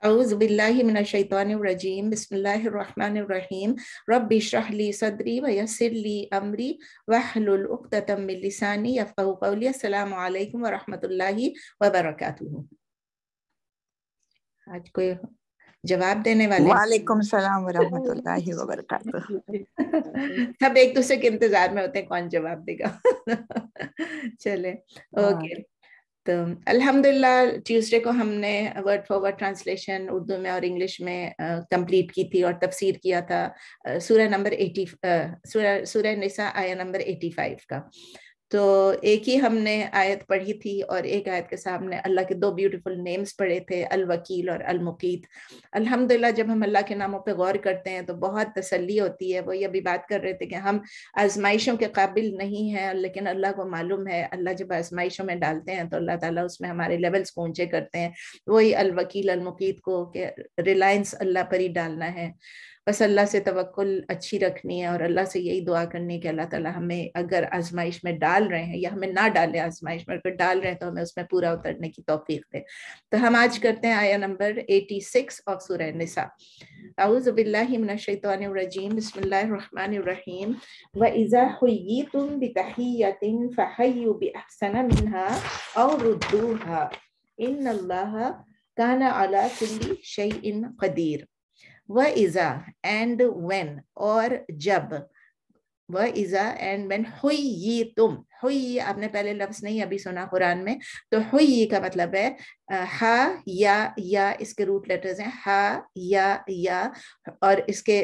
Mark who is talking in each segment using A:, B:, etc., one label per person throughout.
A: واحلل عقدة من لساني يفقهوا قولي السلام عليكم ورحمة الله وبركاته आज कोई जवाब देने वाले वालेकुम सलाम वरहमतुल्लाहि सब एक दूसरे के इंतजार में होते हैं कौन जवाब देगा चले ओके हाँ। तो अल्हम्दुलिल्लाह ट्यूसडे को हमने word for word translation Urdu में और इंग्लिश में कंप्लीट की थी और तफसीर किया था सूर्य नंबर एटी सूर्य सूर्य निसा आया नंबर एटी फाइव का तो एक ही हमने आयत पढ़ी थी और एक आयत के सामने अल्लाह के दो ब्यूटीफुल नेम्स पढ़े थे अल वकील और अल मुकीत अल्हम्दुलिल्लाह जब हम अल्लाह के नामों पे गौर करते हैं तो बहुत तसल्ली होती है वो ये भी बात कर रहे थे कि हम आजमाइशों के काबिल नहीं हैं लेकिन अल्लाह को मालूम है अल्लाह जब आजमाइशों में डालते हैं तो अल्लाह ताला उसमें हमारे लेवल्स को ऊंचे करते हैं वही अल वकील अल मुकीत को रिलायंस अल्लाह पर ही डालना है बस अल्लाह से तवक्ल अच्छी रखनी है और अल्लाह से यही दुआ करनी है कि अल्लाह ताला हमें अगर आजमाइश में डाल रहे हैं या हमें ना डाले आजमाइश में अगर डाल रहे हैं तो हमें उसमें पूरा उतरने की तोफीक दे तो हम आज करते हैं आया नंबर एटी सिक्स ऑफ सुर बसमीम व इज़ा तुम और इन अल्लाह काना कदीर व इज़ा एंड वेन और जब व इज़ा एंड वेन हुई ये तुम हुई ये आपने पहले लफ्ज़ नहीं अभी सुना कुरान में तो हुई ये का मतलब है हा या या इसके रूट लेटर्स हैं हा या या और इसके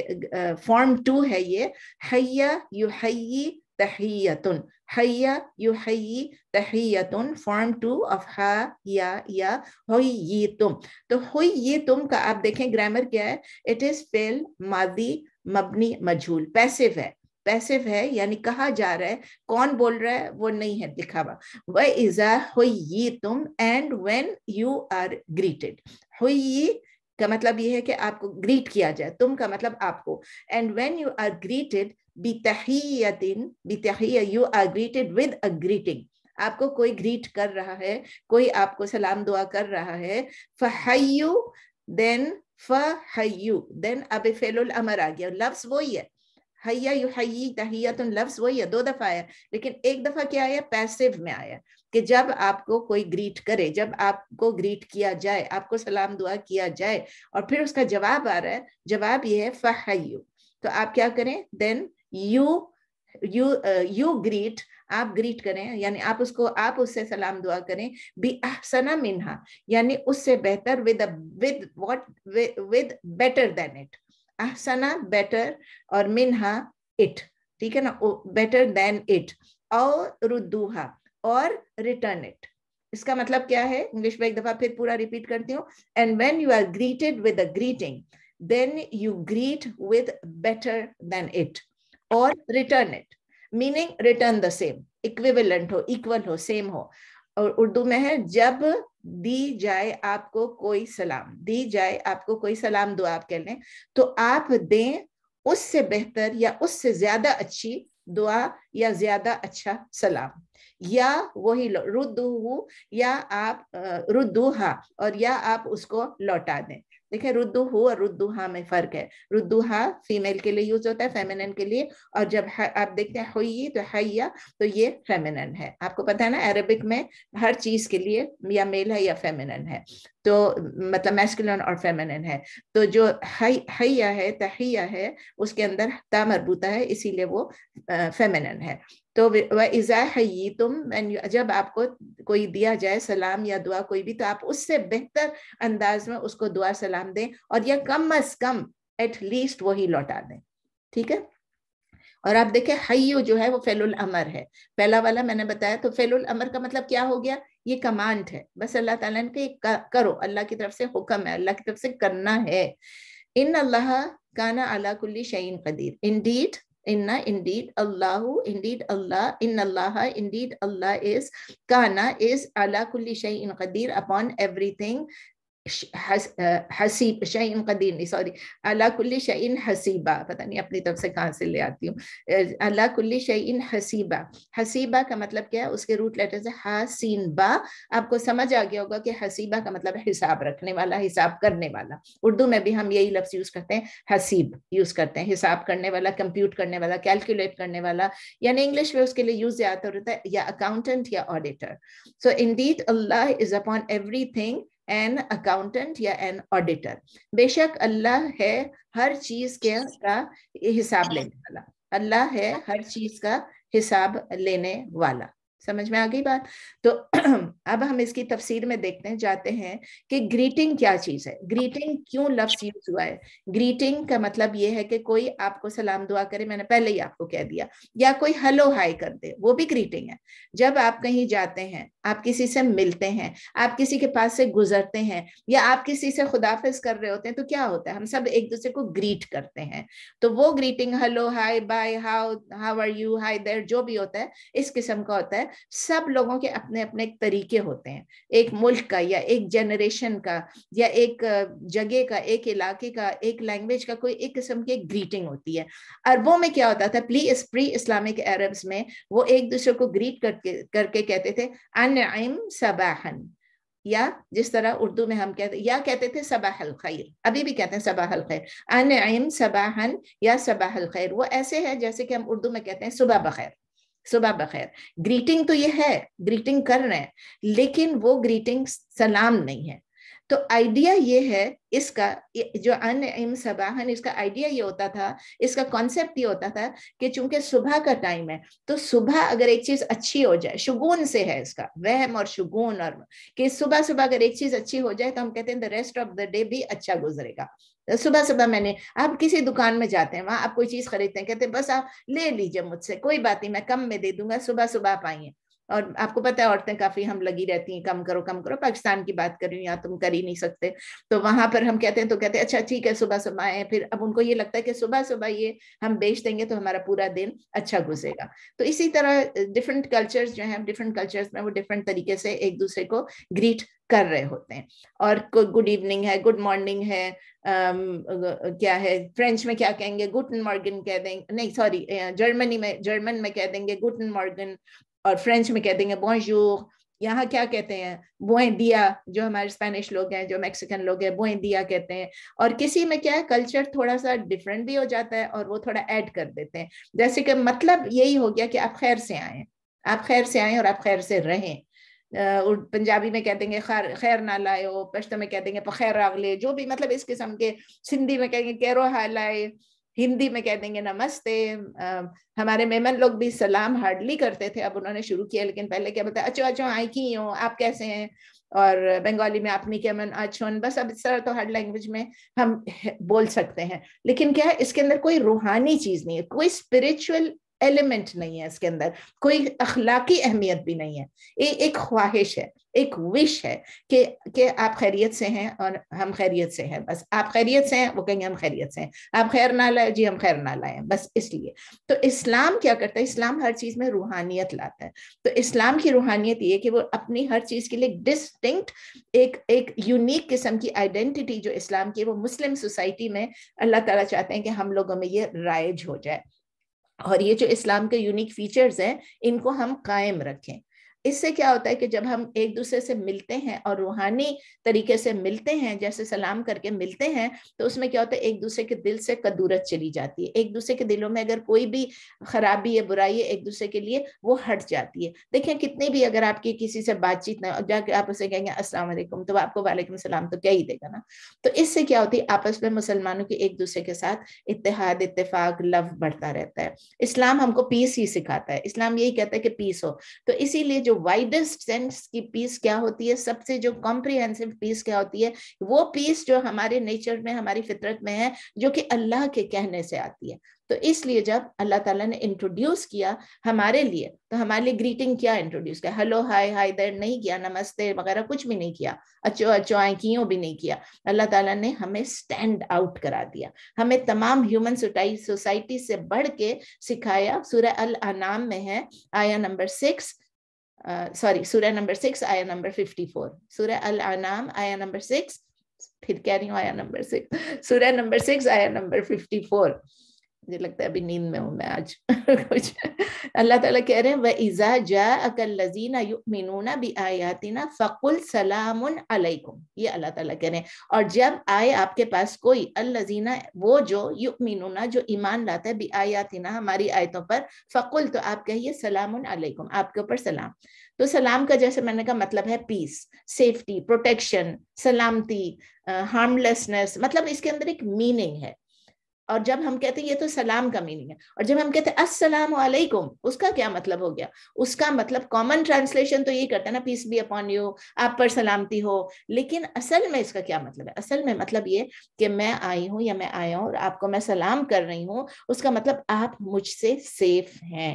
A: फॉर्म टू है ये हैया यू हई tahiyatun. Hayya, yuhayyi tahiyatun, form two of ha, ya, ya, huyyitum. तो huyyitum का आप देखें ग्रामर क्या है इट इज फेल मादी मबनी मजहूल पैसिव है पैसिव है यानी कहा जा रहा है कौन बोल रहा है वो नहीं है लिखा हुआ व इजा हुई तुम and when you are greeted हुई का मतलब ये है कि आपको ग्रीट किया जाए तुम का मतलब आपको and when you are greeted बितहियतिन बितहिया you are greeted with a greeting आपको कोई ग्रीट कर रहा है कोई आपको सलाम दुआ कर रहा है फहयू देन फहयू देन अब फेलुल अमर आ गया लफ्ज वही है यू तुम लफ्ज वही है दो दफा आया लेकिन एक दफा क्या आया पैसिव में आया कि जब आपको कोई ग्रीट करे जब आपको ग्रीट किया जाए आपको सलाम दुआ किया जाए और फिर उसका जवाब आ रहा है जवाब ये है फहयू तो आप क्या करें then you you you greet आप ग्रीट करें यानी आप उसको आप उससे सलाम दुआ करें बी अहसना मिनहा यानी उससे बेहतर with with what with better than it अहसना बेटर और मिनहा इट ठीक है ना बेटर देन इट और रुदूहा और रिटर्न इट इसका मतलब क्या है इंग्लिश में एक दफा फिर पूरा रिपीट करती हूँ and when you are greeted with a greeting then you greet with better than it और return it meaning return the same equivalent हो इक्वल हो सेम हो और उर्दू में है जब दी जाए आपको कोई सलाम दी जाए आपको कोई सलाम दुआ आप कह लें तो आप दें उससे बेहतर या उससे ज्यादा अच्छी दुआ या ज्यादा अच्छा सलाम या वही रुदू या आप रुदू हा और या आप उसको लौटा दें देखिए रुद्दु हु और रुद्दू हा में फर्क है रुद्दू हा फीमेल के लिए यूज होता है फेमिनन के लिए और जब आप देखते हैं हुई तो हैया तो ये फेमिनन है आपको पता है ना अरेबिक में हर चीज के लिए या मेल है या फेमिनन है तो मतलब मैस्कुलन और फेमिनन है तो जो हैया है तहिया है उसके अंदर ता मरबूता है इसीलिए वो फेमिनन है तो वज़ा है तुम जब आपको कोई दिया जाए सलाम या दुआ कोई भी तो आप उससे बेहतर अंदाज में उसको दुआ सलाम दें और या कम अज कम एटलीस्ट वही लौटा दें ठीक है और आप देखें हयो जो है वो फेलुल अमर है पहला वाला मैंने बताया तो फेलुल अमर का मतलब क्या हो गया ये कमांड है बस अल्लाह ताला ने कि करो अल्लाह की तरफ से हुक्म है अल्लाह की तरफ से करना है इन अल्लाह काना अला कुल्ली शहीन कदीर indeed Inna, indeed, Allahu, indeed, Allah, Inna Allah, indeed, Allah is, Kana is, Allah kulli shay'in qadir, upon everything, हसीब शहीन कदीन सॉरी अला कुल्ली शहीन हसीबा पता नहीं अपनी तरफ से कहाँ से ले आती हूँ अला कुल्ली शहीन हसीबा हसीबा का मतलब क्या है उसके रूट लेटर से हसीन बा आपको समझ आ गया होगा कि हसीबा का मतलब हिसाब रखने वाला हिसाब करने वाला उर्दू में भी हम यही लफ्ज यूज करते हैं हसीब यूज करते हैं हिसाब करने वाला कंप्यूट करने वाला कैलकुलेट करने वाला यानी इंग्लिश में उसके लिए यूज ज्यादातर तो होता है या अकाउंटेंट या auditor so indeed Allah is upon everything an accountant या एन ऑडिटर बेशक अल्लाह है हर चीज के का हिसाब लेने वाला अल्लाह है हर चीज का हिसाब लेने वाला समझ में आ गई बात तो अब हम इसकी तफसीर में देखते हैं जाते हैं कि ग्रीटिंग क्या चीज है ग्रीटिंग क्यों लफ्स यूज हुआ है ग्रीटिंग का मतलब ये है कि कोई आपको सलाम दुआ करे मैंने पहले ही आपको कह दिया या कोई हेलो हाय कर दे वो भी ग्रीटिंग है जब आप कहीं जाते हैं आप किसी से मिलते हैं आप किसी के पास से गुजरते हैं या आप किसी से खुदाफिज कर रहे होते हैं तो क्या होता है हम सब एक दूसरे को ग्रीट करते हैं तो वो greeting hello hi bye how how are you hi there जो भी होता है इस किस्म का होता है है सब लोगों के अपने अपने तरीके होते हैं एक मुल्क का या एक जनरेशन का या एक जगह का एक इलाके का एक लैंग्वेज का कोई एक किस्म की ग्रीटिंग होती है अरबों में क्या होता था प्ली इस प्री इस्लामिक अरब्स में वो एक दूसरे को ग्रीट करके करके कहते थे अनइम सबाहन या जिस तरह उर्दू में हम कहते या कहते थे सबाह खैर अभी भी कहते हैं सबाह खैर अनइम सबाहन या सबाह खैर वो ऐसे है जैसे कि हम उर्दू में कहते हैं सुबह बखैर सुबह बखैर ग्रीटिंग तो ये है ग्रीटिंग कर रहे हैं लेकिन वो ग्रीटिंग सलाम नहीं है तो आइडिया ये है इसका जो अन इम सबाहन इसका आइडिया ये होता था इसका कॉन्सेप्ट ये होता था कि चूंकि सुबह का टाइम है तो सुबह अगर एक चीज अच्छी हो जाए शुगुन से है इसका वहम और शुगुन और कि सुबह सुबह अगर एक चीज अच्छी हो जाए तो हम कहते हैं the rest of the day भी अच्छा गुजरेगा सुबह सुबह मैंने आप किसी दुकान में जाते हैं वहां आप कोई चीज खरीदते हैं कहते हैं बस आप ले लीजिए मुझसे कोई बात नहीं मैं कम में दे दूंगा सुबह सुबह आप आइए और आपको पता है औरतें काफी हम लगी रहती हैं कम करो कम करो पाकिस्तान की बात कर रही हूँ यहाँ तुम कर ही नहीं सकते तो वहां पर हम कहते हैं तो कहते हैं अच्छा ठीक है सुबह सुबह आए फिर अब उनको ये लगता है कि सुबह सुबह ये हम बेच देंगे तो हमारा पूरा दिन अच्छा गुजरेगा तो इसी तरह डिफरेंट कल्चर्स जो है डिफरेंट कल्चर्स में वो डिफरेंट तरीके से एक दूसरे को ग्रीट कर रहे होते हैं और गुड इवनिंग है गुड मॉर्निंग है um, क्या है फ्रेंच में क्या कहेंगे गुटन मॉर्गन कह देंगे नहीं सॉरी जर्मनी में जर्मन में कह देंगे गुटन मॉर्गन और फ्रेंच में कह देंगे बॉन्जूर यहाँ क्या कहते हैं बोएं दिया जो हमारे स्पेनिश लोग हैं जो मैक्सिकन लोग हैं बोएं दिया कहते हैं और किसी में क्या है कल्चर थोड़ा सा डिफरेंट भी हो जाता है और वो थोड़ा ऐड कर देते हैं जैसे कि मतलब यही हो गया कि आप खैर से आए आप खैर से आए और आप खैर से रहें पंजाबी में कह देंगे खैर खैर ना लाए हो पश्तो में कह देंगे पखैर रागले ले जो भी मतलब इस किस्म के सिंधी में कहेंगे कैरो हा लाए हिंदी में कह देंगे नमस्ते हमारे मेहमान लोग भी सलाम हार्डली करते थे अब उन्होंने शुरू किया लेकिन पहले क्या बताया अच्छो अच्छो आई की हो आप कैसे हैं और बंगाली में आपने क्या मन आचोन अच्छा, बस अब इस तरह तो हर लैंग्वेज में हम बोल सकते हैं लेकिन क्या है इसके अंदर कोई रूहानी चीज नहीं है कोई स्पिरिचुअल एलिमेंट नहीं है इसके अंदर कोई अखलाकी अहमियत भी नहीं है ये एक ख्वाहिश है एक विश है कि कि आप खैरियत से हैं और हम खैरियत से हैं बस आप खैरियत से हैं वो कहेंगे हम खैरियत से हैं आप खैर ना लाए जी हम खैर ना लाए बस इसलिए तो इस्लाम क्या करता है इस्लाम हर चीज़ में रूहानियत लाता है तो इस्लाम की रूहानियत ये कि वो अपनी हर चीज़ के लिए डिस्टिंक्ट एक एक यूनिक किस्म की आइडेंटिटी जो इस्लाम की है वो मुस्लिम सोसाइटी में अल्लाह तला चाहते हैं कि हम लोगों में ये राइज हो जाए और ये जो इस्लाम के यूनिक फीचर्स हैं इनको हम कायम रखें इससे क्या होता है कि जब हम एक दूसरे से मिलते हैं और रूहानी तरीके से मिलते हैं जैसे सलाम करके मिलते हैं तो उसमें क्या होता है एक दूसरे के दिल से कदूरत चली जाती है एक दूसरे के दिलों में अगर कोई भी खराबी है बुराई है एक दूसरे के लिए वो हट जाती है देखिए कितनी भी अगर आपकी किसी से बातचीत ना जाके आप उसे कहेंगे अस्सलाम तो आपको वालेकुम सलाम तो क्या ही देगा ना तो इससे क्या होती है आपस में मुसलमानों की एक दूसरे के साथ इतिहाद इतफाक लव बढ़ता रहता है इस्लाम हमको पीस ही सिखाता है इस्लाम यही कहता है कि पीस हो तो इसीलिए जो वाइडेस्ट सेंस की पीस क्या होती है सबसे जो कॉम्प्रिहेंसिव पीस क्या होती है वो पीस जो हमारे नेचर में हमारी फितरत में है जो कि अल्लाह के कहने से आती है तो इसलिए जब अल्लाह ताला ने इंट्रोड्यूस किया हमारे लिए तो हमारे लिए ग्रीटिंग क्या इंट्रोड्यूस किया हेलो हाय हाय देर नहीं किया नमस्ते वगैरह कुछ भी नहीं किया अच्छो अचो क्यों भी नहीं किया अल्लाह ताला ने हमें स्टैंड आउट करा दिया हमें तमाम ह्यूमन सोसाइटी से बढ़ के सिखाया सूर्य अल अनाम में है आया number six uh, sorry, Surah number 6, ayah number 54. Surah Al-Anam, ayah number 6, फिर कह रही हूँ आया नंबर सिक्स सूर्य नंबर सिक्स मुझे लगता है अभी नींद में हूँ मैं आज कुछ अल्लाह ताला कह रहे हैं वह इजा जा अकल लजीना मीनूना भी आयातिना फ़कुल सलाम अलैकुम ये अल्लाह ताला कह रहे हैं और जब आए आपके पास कोई अल्लजीना वो जो यु मीनूना जो ईमान लाता है भी आयातिना हमारी आयतों पर फ़कुल तो आप कहिए सलाम अलैकुम आपके ऊपर सलाम तो सलाम का जैसे मैंने कहा मतलब है पीस सेफ्टी प्रोटेक्शन सलामती हार्मलेसनेस मतलब इसके अंदर एक मीनिंग है और जब हम कहते हैं ये तो सलाम का मीनिंग है और जब हम कहते हैं अस्सलाम वालेकुम उसका क्या मतलब हो गया उसका मतलब कॉमन ट्रांसलेशन तो यही करता है ना पीस बी अपॉन यू आप पर सलामती हो लेकिन असल में इसका क्या मतलब है असल में मतलब ये कि मैं आई हूँ या मैं आया हूँ और आपको मैं सलाम कर रही हूँ उसका मतलब आप मुझसे सेफ हैं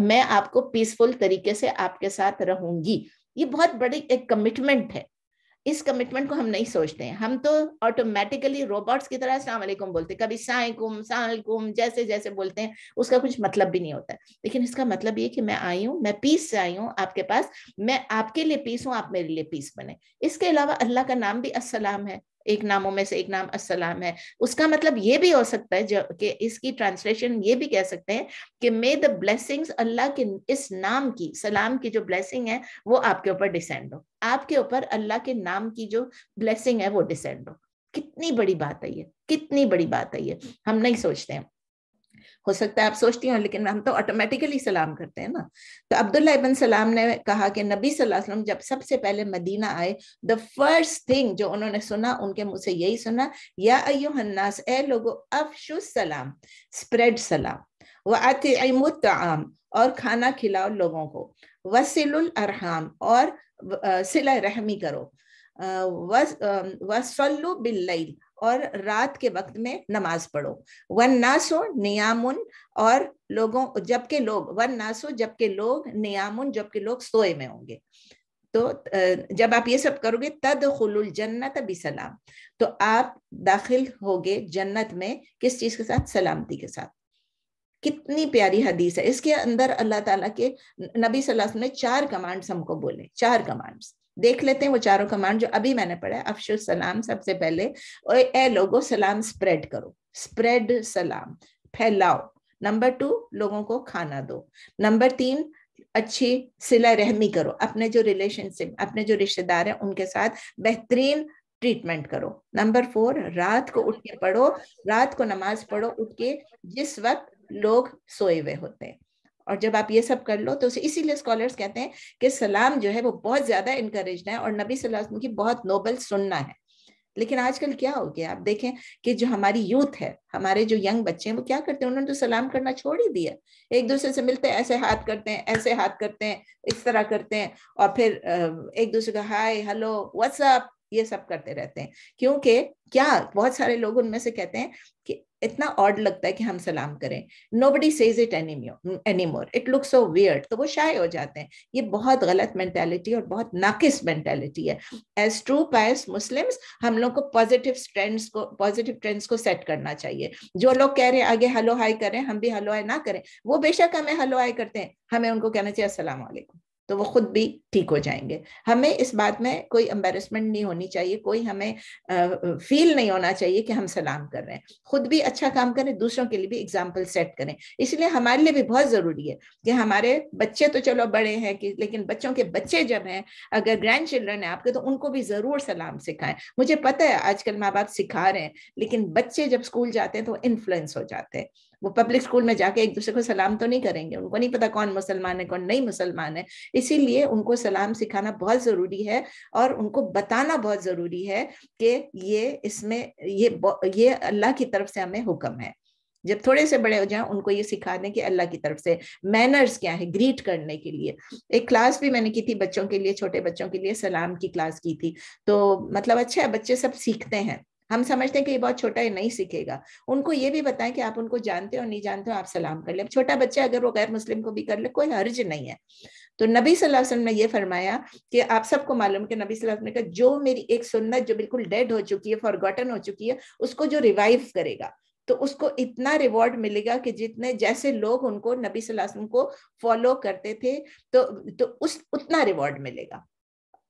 A: मैं आपको पीसफुल तरीके से आपके साथ रहूंगी ये बहुत बड़ी एक कमिटमेंट है इस कमिटमेंट को हम नहीं सोचते हैं हम तो ऑटोमेटिकली रोबोट्स की तरह सलामकुम बोलते कभी साइकुम सालकुम जैसे जैसे बोलते हैं उसका कुछ मतलब भी नहीं होता लेकिन इसका मतलब ये कि मैं आई हूँ मैं पीस से आई हूँ आपके पास मैं आपके लिए पीस हूँ आप मेरे लिए पीस बने इसके अलावा अल्लाह का नाम भी असलाम है एक नामों में से एक नाम असलाम है उसका मतलब ये भी हो सकता है कि इसकी ट्रांसलेशन ये भी कह सकते हैं कि मे द ब्लेसिंग्स अल्लाह के इस नाम की सलाम की जो ब्लेसिंग है वो आपके ऊपर डिसेंड हो आपके ऊपर अल्लाह के नाम की जो ब्लेसिंग है वो डिसेंड हो कितनी बड़ी बात है ये कितनी बड़ी बात है ये हम नहीं सोचते हैं हो सकता है आप सोचती हो लेकिन हम तो ऑटोमेटिकली सलाम करते हैं ना तो अब्दुल्ला इबन सलाम ने कहा कि नबी सल्लल्लाहु अलैहि वसल्लम जब सबसे पहले मदीना आए द फर्स्ट थिंग जो उन्होंने सुना उनके मुंह से यही सुना या अयो हन्नास ए लोगो अफशु सलाम स्प्रेड सलाम वह आतिमुतआम और खाना खिलाओ लोगों को वसिल अरहाम और सिला रहमी करो वसल्लु बिल्लैल और रात के वक्त में नमाज पढ़ो वन नासो नियामुन और लोगों जबकि लोग वन नासो जबकि लोग नियामुन जबकि लोग सोए में होंगे तो जब आप ये सब करोगे तद खुल जन्नत सलाम तो आप दाखिल होगे जन्नत में किस चीज के साथ सलामती के साथ कितनी प्यारी हदीस है इसके अंदर अल्लाह ताला के नबी सल्लल्लाहु अलैहि वसल्लम ने चार कमांड्स हमको बोले चार कमांड्स देख लेते हैं वो चारों कमांड जो अभी मैंने पढ़ा है अफशु सलाम सबसे पहले और ए लोगो सलाम स्प्रेड करो स्प्रेड सलाम फैलाओ नंबर टू लोगों को खाना दो नंबर तीन अच्छी सिला रहमी करो अपने जो रिलेशनशिप अपने जो रिश्तेदार हैं उनके साथ बेहतरीन ट्रीटमेंट करो नंबर फोर रात को उठ के पढ़ो रात को नमाज पढ़ो उठ के जिस वक्त लोग सोए हुए होते हैं और जब आप ये सब कर लो तो इसीलिए स्कॉलर्स कहते हैं कि सलाम जो है वो बहुत ज्यादा इंकरेज है और नबी सलाम की बहुत नोबल सुनना है लेकिन आजकल क्या हो गया आप देखें कि जो हमारी यूथ है हमारे जो यंग बच्चे हैं वो क्या करते हैं उन्होंने तो सलाम करना छोड़ ही दिया एक दूसरे से मिलते हैं ऐसे हाथ करते हैं ऐसे हाथ करते हैं इस तरह करते हैं और फिर एक दूसरे का हाय हेलो व्हाट्सअप ये सब करते रहते हैं क्योंकि क्या बहुत सारे लोग उनमें से कहते हैं कि इतना ऑड लगता है कि हम सलाम करें nobody says it anymore it look so weird तो वो शाय हो जाते हैं ये बहुत गलत मेंटेलिटी और बहुत नाकिस मेंटेलिटी है एज ट्रू पायस मुस्लिम्स हम लोग को पॉजिटिव ट्रेंड्स को पॉजिटिव ट्रेंड्स को सेट करना चाहिए जो लोग कह रहे हैं आगे हलो हाई करें हम भी हलो हाई ना करें वो बेशक हमें हलो हाई करते हैं हमें उनको कहना चाहिए असलामेकुम तो वो खुद भी ठीक हो जाएंगे हमें इस बात में कोई एम्बेरसमेंट नहीं होनी चाहिए कोई हमें फील नहीं होना चाहिए कि हम सलाम कर रहे हैं खुद भी अच्छा काम करें दूसरों के लिए भी एग्जाम्पल सेट करें इसलिए हमारे लिए भी बहुत ज़रूरी है कि हमारे बच्चे तो चलो बड़े हैं कि लेकिन बच्चों के बच्चे जब हैं अगर ग्रैंड चिल्ड्रन है आपके तो उनको भी ज़रूर सलाम सिखाएं मुझे पता है आजकल माँ बाप सिखा रहे हैं लेकिन बच्चे जब स्कूल जाते हैं तो इन्फ्लुएंस हो जाते हैं वो पब्लिक स्कूल में जाके एक दूसरे को सलाम तो नहीं करेंगे उनको नहीं पता कौन मुसलमान है कौन नहीं मुसलमान है इसीलिए उनको सलाम सिखाना बहुत ज़रूरी है और उनको बताना बहुत ज़रूरी है कि ये इसमें ये ये अल्लाह की तरफ से हमें हुक्म है जब थोड़े से बड़े हो जाएं उनको ये सिखा दें कि अल्लाह की तरफ से मैनर्स क्या है ग्रीट करने के लिए एक क्लास भी मैंने की थी बच्चों के लिए छोटे बच्चों के लिए सलाम की क्लास की थी तो मतलब अच्छा है बच्चे सब सीखते हैं हम समझते हैं कि ये बहुत छोटा है नहीं सीखेगा उनको ये भी बताएं कि आप उनको जानते हो नहीं जानते हो आप सलाम कर ले छोटा बच्चा अगर वो गैर मुस्लिम को भी कर ले कोई हर्ज नहीं है तो नबी सल्लल्लाहु अलैहि वसल्लम ने ये फरमाया कि आप सबको मालूम कि नबी सल्लल्लाहु अलैहि वसल्लम ने कहा जो मेरी एक सुन्नत जो बिल्कुल डेड हो चुकी है फॉरगॉटन हो चुकी है उसको जो रिवाइव करेगा तो उसको इतना रिवॉर्ड मिलेगा कि जितने जैसे लोग उनको नबी सल्लल्लाहु अलैहि वसल्लम को फॉलो करते थे तो तो उस उतना रिवॉर्ड मिलेगा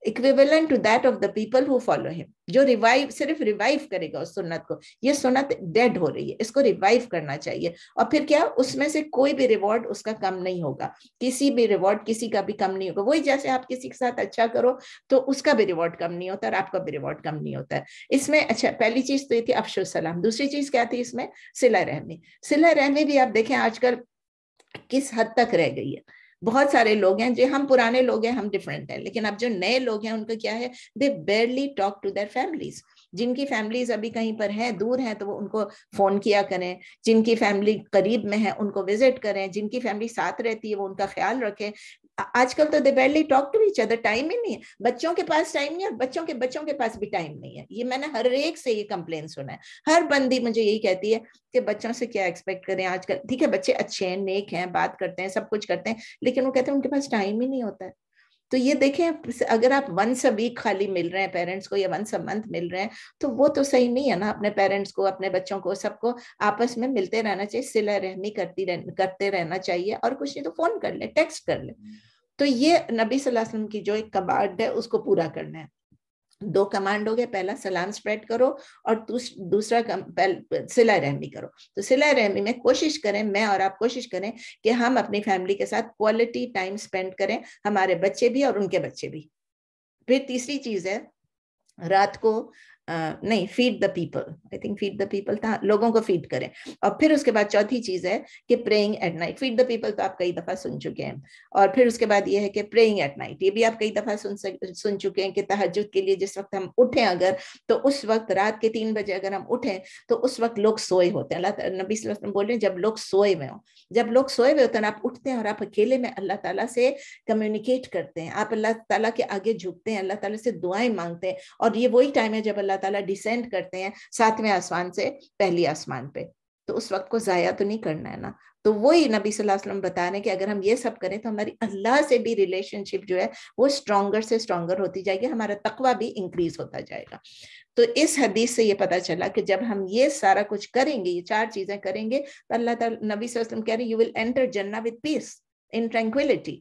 A: equivalent to that of the people who follow him जो रिवाइव सिर्फ रिवाइव करेगा उस सुन्नत को ये सुन्नत डेड हो रही है इसको रिवाइव करना चाहिए और फिर क्या उसमें से कोई भी रिवॉर्ड उसका कम नहीं होगा किसी भी रिवॉर्ड किसी का भी कम नहीं होगा वही जैसे आप किसी के साथ अच्छा करो तो उसका भी रिवॉर्ड कम नहीं होता और आपका भी रिवॉर्ड कम नहीं होता है इसमें अच्छा पहली चीज तो ये थी अफसोस सलाम दूसरी चीज क्या थी इसमें सिला रहमी सिला रहमी भी आप देखें आजकल किस हद तक रह गई है बहुत सारे लोग हैं जो हम पुराने लोग हैं हम डिफरेंट हैं लेकिन अब जो नए लोग हैं उनका क्या है they barely talk to their families जिनकी फैमिलीज अभी कहीं पर है दूर हैं तो वो उनको फोन किया करें जिनकी फैमिली करीब में है उनको विजिट करें जिनकी फैमिली साथ रहती है वो उनका ख्याल रखें आजकल तो they badly talk to each other time ही नहीं है बच्चों के पास टाइम नहीं है बच्चों के बच्चों के पास भी टाइम नहीं है ये मैंने हर एक से ये कंप्लेन सुना है हर बंदी मुझे यही कहती है कि बच्चों से क्या एक्सपेक्ट करें आजकल ठीक है बच्चे अच्छे हैं नेक हैं बात करते हैं सब कुछ करते हैं लेकिन वो कहते हैं उनके पास टाइम ही नहीं होता है तो ये देखें अगर आप वंस अ वीक खाली मिल रहे हैं पेरेंट्स को या वंस अ मंथ मिल रहे हैं तो वो तो सही नहीं है ना अपने पेरेंट्स को अपने बच्चों को सबको आपस में मिलते रहना चाहिए सिला रहमी करती रह, करते रहना चाहिए और कुछ नहीं तो फोन कर ले टेक्स्ट कर ले हम्म। तो ये नबी वसल्लम की जो एक कबाड़ है उसको पूरा करना है दो कमांड हो गए पहला सलाम स्प्रेड करो और दूसरा सिला रहमी करो तो सिला रहमी में कोशिश करें मैं और आप कोशिश करें कि हम अपनी फैमिली के साथ क्वालिटी टाइम स्पेंड करें हमारे बच्चे भी और उनके बच्चे भी फिर तीसरी चीज है रात को नहीं feed the people I think feed the people था लोगों को फीड करें और फिर उसके बाद चौथी चीज है कि praying at night feed the people तो आप कई दफा सुन चुके हैं और फिर उसके बाद ये है कि प्रेइंग एट नाइट ये भी आप कई दफा सुन सुन चुके हैं कि तहज के लिए जिस वक्त हम उठे अगर तो उस वक्त रात के तीन बजे अगर हम उठे तो उस वक्त लोग सोए होते हैं अल्लाह नबी वसल्लम बोल रहे हैं जब लोग सोए हुए हों जब लोग सोए हुए होते हैं आप उठते हैं और आप अकेले में अल्लाह तला से कम्युनिकेट करते हैं आप अल्लाह तला के आगे झुकते हैं अल्लाह तला से दुआएं मांगते हैं और ये वही टाइम है जब अल्लाह अल्लाह ताला डिसेंड करते हैं सातवें आसमान से पहली आसमान पे तो उस वक्त को ज़ाया तो नहीं करना है ना तो वही नबी सल्लल्लाहु अलैहि वसल्लम बता रहे हैं कि अगर हम ये सब करें तो हमारी अल्लाह से भी रिलेशनशिप जो है वो स्ट्रोंगर से स्ट्रोंगर होती जाएगी हमारा तकवा भी इंक्रीज होता जाएगा तो इस हदीस से ये पता चला कि जब हम ये सारा कुछ करेंगे ये चार चीजें करेंगे तो अल्लाह नबी वसल्लम कह रहे हैं यू विल एंटर जन्ना विद पीस इन ट्रैंक्विलिटी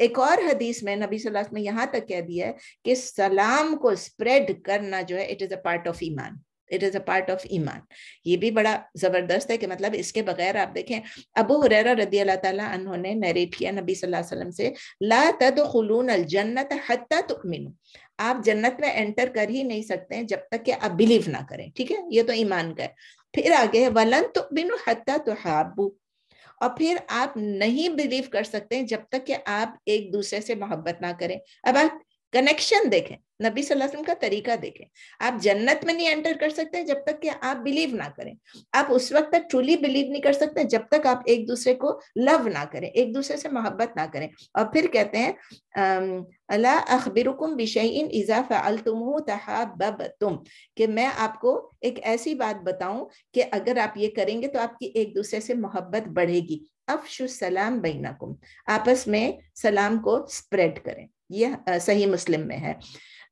A: एक और हदीस में नबी सल्लल्लाहु अलैहि वसल्लम यहाँ तक कह दिया है कि सलाम को स्प्रेड करना जो है it is a part of ईमान it is a part of ईमान ये भी बड़ा ज़बरदस्त है कि मतलब इसके बगैर आप देखें अबू हुरैरा रदी अल्लाह ताला ने नरेट किया नबी सल्लल्लाहु अलैहि वसल्लम से ला तदखुलून जन्नत हत्ता तुमिनु आप जन्नत में एंटर कर ही नहीं सकते हैं जब तक कि आप बिलीव ना करें ठीक है ये तो ईमान का है फिर आगे है वलन तो हत्ता तुहाबू और फिर आप नहीं बिलीव कर सकते जब तक कि आप एक दूसरे से मोहब्बत ना करें अब आप कनेक्शन देखें नबी वसल्लम का तरीका देखें आप जन्नत में नहीं एंटर कर सकते जब तक कि आप बिलीव ना करें आप उस वक्त तक ट्रूली बिलीव नहीं कर सकते जब तक आप एक दूसरे को लव ना करें एक दूसरे से मोहब्बत ना करें और फिर कहते हैं अला अखबिरुकुम बिशैन इज़ा फ़अल तुम तुम कि मैं आपको एक ऐसी बात बताऊं कि अगर आप ये करेंगे तो आपकी एक दूसरे से मोहब्बत बढ़ेगी अफशु सलाम बैनकुम आपस में सलाम को स्प्रेड करें यह सही मुस्लिम में है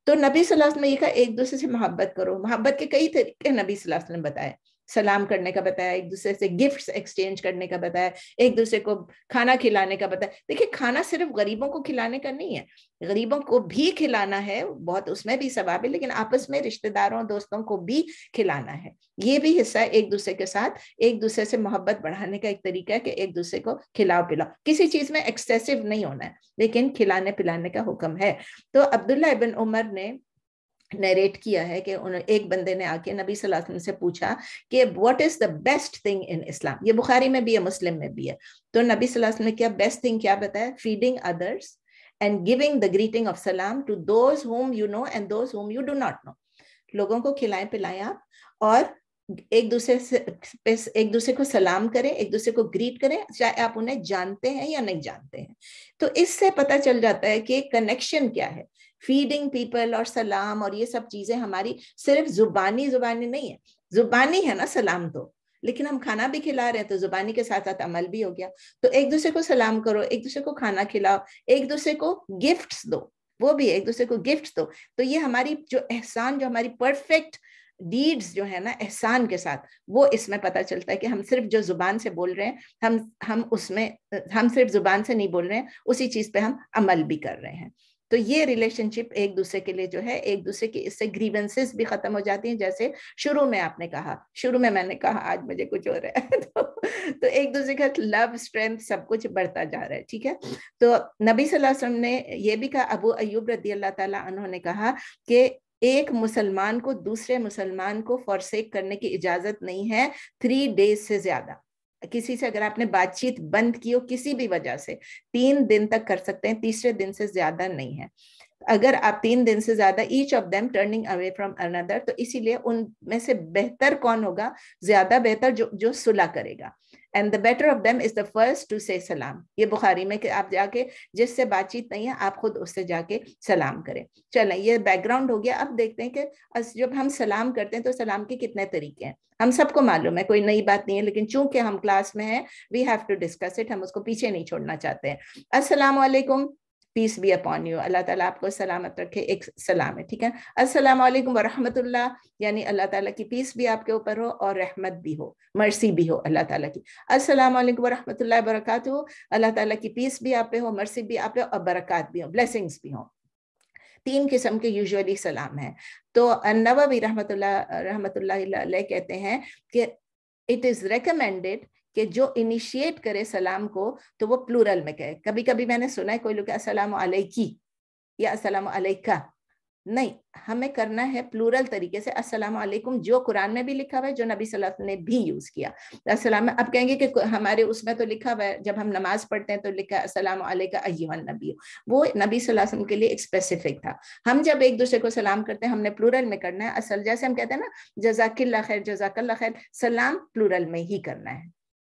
A: तो नबी सल्लल्लाहु अलैहि वसल्लम ने कहा एक दूसरे से मोहब्बत करो मोहब्बत के कई तरीके नबी सल्लल्लाहु अलैहि वसल्लम बताए सलाम करने का बताया एक दूसरे से गिफ्ट्स एक्सचेंज करने का बताया एक दूसरे को खाना खिलाने का बताया देखिए खाना सिर्फ गरीबों को खिलाने का नहीं है गरीबों को भी खिलाना है बहुत उसमें भी सवाब है लेकिन आपस में रिश्तेदारों दोस्तों को भी खिलाना है ये भी हिस्सा एक दूसरे के साथ एक दूसरे से मोहब्बत बढ़ाने का एक तरीका है कि एक दूसरे को खिलाओ पिलाओ किसी चीज में एक्सेसिव नहीं होना है लेकिन खिलाने पिलाने का हुक्म है तो अब्दुल्ला इबिन उमर ने नरेट किया है कि एक बंदे ने आके नबी सल्लल्लाहु अलैहि वसल्लम से पूछा कि what is the best thing in Islam ये बुखारी में भी है मुस्लिम में भी है तो नबी सल्लल्लाहु अलैहि वसल्लम ने क्या बेस्ट थिंग क्या बताया feeding others and giving the greeting of सलाम to those whom you know and those whom you do not know लोगों को खिलाएं पिलाएं आप और एक दूसरे से एक दूसरे को सलाम करें एक दूसरे को ग्रीट करें चाहे आप उन्हें जानते हैं या नहीं जानते हैं तो इससे पता चल जाता है कि कनेक्शन क्या है फीडिंग पीपल और सलाम और ये सब चीजें हमारी सिर्फ जुबानी जुबानी नहीं है जुबानी है ना सलाम तो लेकिन हम खाना भी खिला रहे हैं तो जुबानी के साथ साथ अमल भी हो गया तो एक दूसरे को सलाम करो एक दूसरे को खाना खिलाओ एक दूसरे को गिफ्ट दो वो भी एक दूसरे को गिफ्ट दो तो ये हमारी जो एहसान जो हमारी परफेक्ट डीड्स जो है ना एहसान के साथ वो इसमें पता चलता है कि हम सिर्फ जो जुबान से बोल रहे हैं हम हम उसमें हम सिर्फ जुबान से नहीं बोल रहे हैं उसी चीज पे हम अमल भी कर रहे हैं तो ये रिलेशनशिप एक दूसरे के लिए जो है एक दूसरे की इससे ग्रीवेंसेस भी खत्म हो जाती हैं जैसे शुरू में आपने कहा शुरू में मैंने कहा आज मुझे कुछ हो रहा है तो, तो एक दूसरे का लव स्ट्रेंथ सब कुछ बढ़ता जा रहा है ठीक है तो नबी सल्लल्लाहु अलैहि वसल्लम ने ये भी कहा अबू अयूब रदी अल्लाह तुमने कहा कि एक मुसलमान को दूसरे मुसलमान को फॉरसेक करने की इजाजत नहीं है थ्री डेज से ज्यादा किसी से अगर आपने बातचीत बंद की हो किसी भी वजह से तीन दिन तक कर सकते हैं तीसरे दिन से ज्यादा नहीं है अगर आप तीन दिन से ज्यादा each of them turning away from another तो इसीलिए उनमें से बेहतर कौन होगा ज्यादा बेहतर जो जो सुलह करेगा and the better of them is the first to say सलाम ये बुखारी में कि आप जाके जिससे बातचीत नहीं है आप खुद उससे जाके सलाम करें चलें ये बैकग्राउंड हो गया अब देखते हैं कि जब हम सलाम करते हैं तो सलाम के कितने तरीके हैं हम सबको मालूम है कोई नई बात नहीं है लेकिन चूंकि हम क्लास में हैं we have to discuss it हम उसको पीछे नहीं छोड़ना चाहते हैं असलम पीस बी अपॉन यू अल्लाह ताला आपको सलामत रखे एक सलाम है ठीक है अस्सलाम वालेकुम वरहमतुल्ला यानी अल्लाह ताला की पीस भी आपके ऊपर हो और रहमत भी हो मर्सी भी हो अल्लाह ताला की अस्सलाम वालेकुम वरहमतुल्लाह बरकात हो अल्लाह ताला की पीस भी आप पे हो मर्सी भी आप पे हो और बरक़ात भी हो ब्लेसिंग्स भी हो तीन किस्म के यूजुअली सलाम है तो नवाबी रहमतुल्ला रहमतुल्ला कहते हैं कि इट इज़ रिकमेंडेड कि जो इनिशिएट करे सलाम को तो वो प्लूरल में कहे कभी कभी मैंने सुना है कोई लोग असलम अलैकी या असलम अलैका नहीं हमें करना है प्लूरल तरीके से अस्सलाम वालेकुम जो कुरान में भी लिखा हुआ है जो नबी सल्लल्लाहु अलैहि वसल्लम ने भी यूज किया अस्सलाम अब कहेंगे कि हमारे उसमें तो लिखा हुआ है जब हम नमाज पढ़ते हैं तो लिखा है अस्सलाम वालेका नबी वो नबी सल्लल्लाहु अलैहि वसल्लम के लिए एक स्पेसिफिक था हम जब एक दूसरे को सलाम करते हैं हमने प्लूरल में करना है असल जैसे हम कहते हैं ना जजाकिल्ला खैर जजाकल्ला खैर सलाम प्लूरल में ही करना है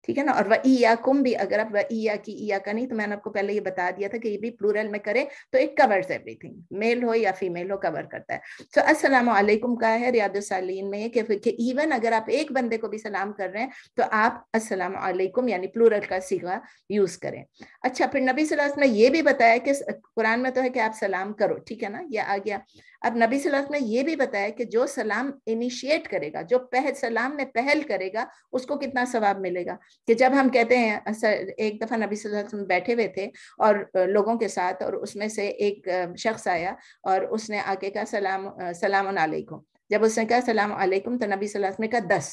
A: ठीक है ना और वह कुम भी अगर आप वह की ईया का नहीं तो मैंने आपको पहले ये बता दिया था कि ये भी प्लूरल में करें तो इट कवर्स एवरीथिंग मेल हो या फीमेल हो कवर करता है सो असलम का है रियादुसालीन में कि, कि इवन अगर आप एक बंदे को भी सलाम कर रहे हैं तो आप असलम यानी प्लूरल का सीगा यूज करें अच्छा फिर नबी सलास ने यह भी बताया कि कुरान में तो है कि आप सलाम करो ठीक है ना ये आ गया अब नबी सलास ने यह भी बताया कि जो सलाम इनिशिएट करेगा जो पहल सलाम में पहल करेगा उसको कितना सवाब मिलेगा कि जब हम कहते हैं सर एक दफ़ा नबी वसल्लम बैठे हुए थे और लोगों के साथ और उसमें से एक शख्स आया और उसने आके कहा सलाम सलाम अलैकुम जब उसने कहा सलाम अलैकुम तो नबी सल्लल्लाहु अलैहि ने कहा दस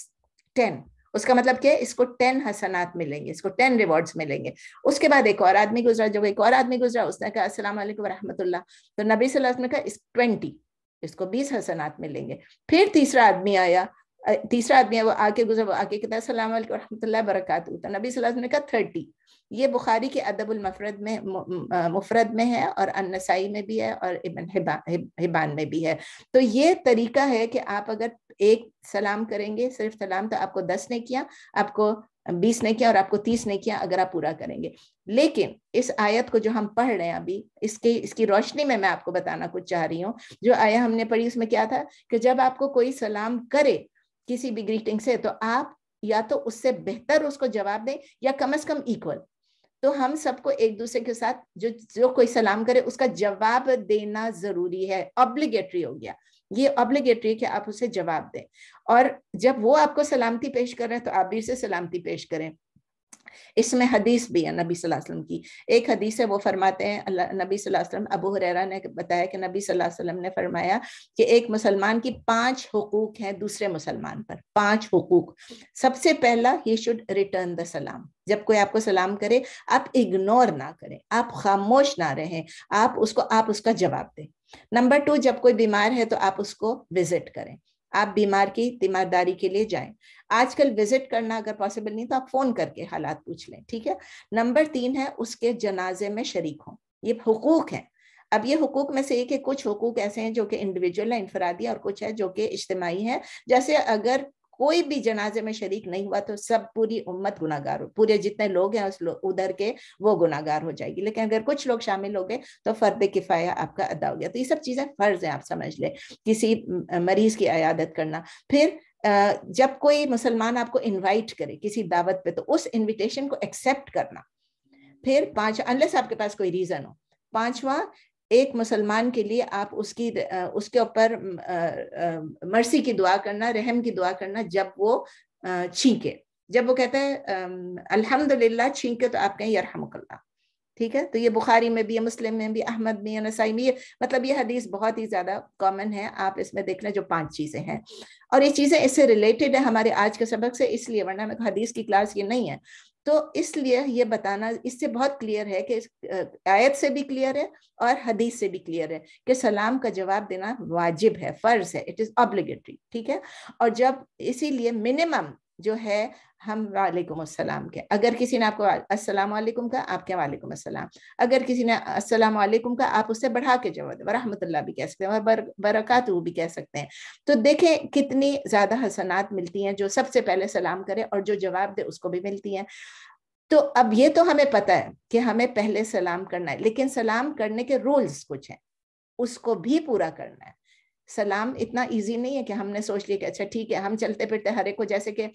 A: टेन उसका मतलब क्या है इसको टेन हसनात मिलेंगे इसको टेन रिवॉर्ड्स मिलेंगे उसके बाद एक और आदमी गुजरा जब एक और आदमी गुजरा उसने कहा अस्सलाम वालेकुम तो नबी सल्लल्लाहु अलैहि ने कहा इस ट्वेंटी इसको बीस हसनात मिलेंगे फिर तीसरा आदमी आया तीसरा आदमी है वो आके गुजर आके कहता है सलाम वरहमतुल्ला बरकत तो नबी सल्लल्लाहु अलैहि ने कहा थर्टी ये बुखारी के अदबुल मफरद में मुफरद में है और अनसाई में भी है और इबन हिबा, हिब, हिबान में भी है तो ये तरीका है कि आप अगर एक सलाम करेंगे सिर्फ सलाम तो आपको दस ने किया आपको बीस ने किया और आपको तीस ने किया अगर आप पूरा करेंगे लेकिन इस आयत को जो हम पढ़ रहे हैं अभी इसके इसकी रोशनी में मैं आपको बताना कुछ चाह रही हूँ जो आया हमने पढ़ी उसमें क्या था कि जब आपको कोई सलाम करे किसी भी ग्रीटिंग से तो आप या तो उससे बेहतर उसको जवाब दें या कम अज कम इक्वल तो हम सबको एक दूसरे के साथ जो जो कोई सलाम करे उसका जवाब देना जरूरी है ऑब्लिगेटरी हो गया ये ऑब्लिगेटरी है कि आप उसे जवाब दें और जब वो आपको सलामती पेश कर रहे हैं तो आप भी उसे सलामती पेश करें इसमें हदीस भी है नबी वसल्लम की एक हदीस है वो फरमाते हैं अल्लाह नबी वसल्लम अबू हुरैरा ने बताया कि नबी वसल्लम ने फरमाया कि एक मुसलमान की पांच हकूक हैं दूसरे मुसलमान पर पांच हकूक सबसे पहला ही शुड रिटर्न द सलाम जब कोई आपको सलाम करे आप इग्नोर ना करें आप खामोश ना रहें आप उसको आप उसका जवाब दें नंबर टू जब कोई बीमार है तो आप उसको विजिट करें आप बीमार की तीमारदारी के लिए जाएं आजकल विजिट करना अगर पॉसिबल नहीं तो आप फोन करके हालात पूछ लें ठीक है नंबर तीन है उसके जनाजे में शरीक हों ये हकूक है अब ये हकूक में से एक है कुछ हकूक ऐसे हैं जो कि इंडिविजुअल है इंफरादी और कुछ है जो कि इज्तमाही है जैसे अगर कोई भी जनाजे में शरीक नहीं हुआ तो सब पूरी उम्मत गुनागार हो पूरे जितने लोग हैं उस लो, उधर के वो गुनागार हो जाएगी लेकिन अगर कुछ लोग शामिल हो गए तो फर्द किफाया आपका अदा हो गया तो ये सब चीज़ें फ़र्ज है आप समझ लें किसी मरीज की अयादत करना फिर जब कोई मुसलमान आपको इनवाइट करे किसी दावत पे तो उस इनविटेशन को एक्सेप्ट करना फिर पांच अनलेस आपके पास कोई रीजन हो पांचवा एक मुसलमान के लिए आप उसकी उसके ऊपर मर्सी की दुआ करना रहम की दुआ करना जब वो छींके जब वो कहते हैं अल्हम्दुलिल्लाह छींके तो आप कहें यरहमकल्ला ठीक है तो ये बुखारी में भी है मुस्लिम में भी अहमद में नसाई में ये मतलब ये हदीस बहुत ही ज़्यादा कॉमन है आप इसमें देख लें जो पांच चीज़ें हैं और ये चीज़ें इससे रिलेटेड है हमारे आज के सबक से इसलिए वरना मेरे हदीस की क्लास ये नहीं है तो इसलिए ये बताना इससे बहुत क्लियर है कि आयत से भी क्लियर है और हदीस से भी क्लियर है कि सलाम का जवाब देना वाजिब है फ़र्ज है इट इज़ ऑब्लिगेटरी ठीक है और जब इसीलिए मिनिमम जो है हम वालेकुम अस्सलाम के अगर किसी ने आपको अस्सलाम वालेकुम का आप क्या वालेकुम अस्सलाम अगर किसी ने अस्सलाम वालेकुम का आप उससे बढ़ा के जवाब वरहमतुल्ला भी कह सकते हैं और बर, वो भी कह सकते हैं तो देखें कितनी ज़्यादा हसनात मिलती हैं जो सबसे पहले सलाम करे और जो जवाब दे उसको भी मिलती हैं तो अब ये तो हमें पता है कि हमें पहले सलाम करना है लेकिन सलाम करने के रूल्स कुछ हैं उसको भी पूरा करना है सलाम इतना इजी नहीं है कि हमने सोच लिया कि अच्छा ठीक है हम चलते फिरते हर एक को जैसे कि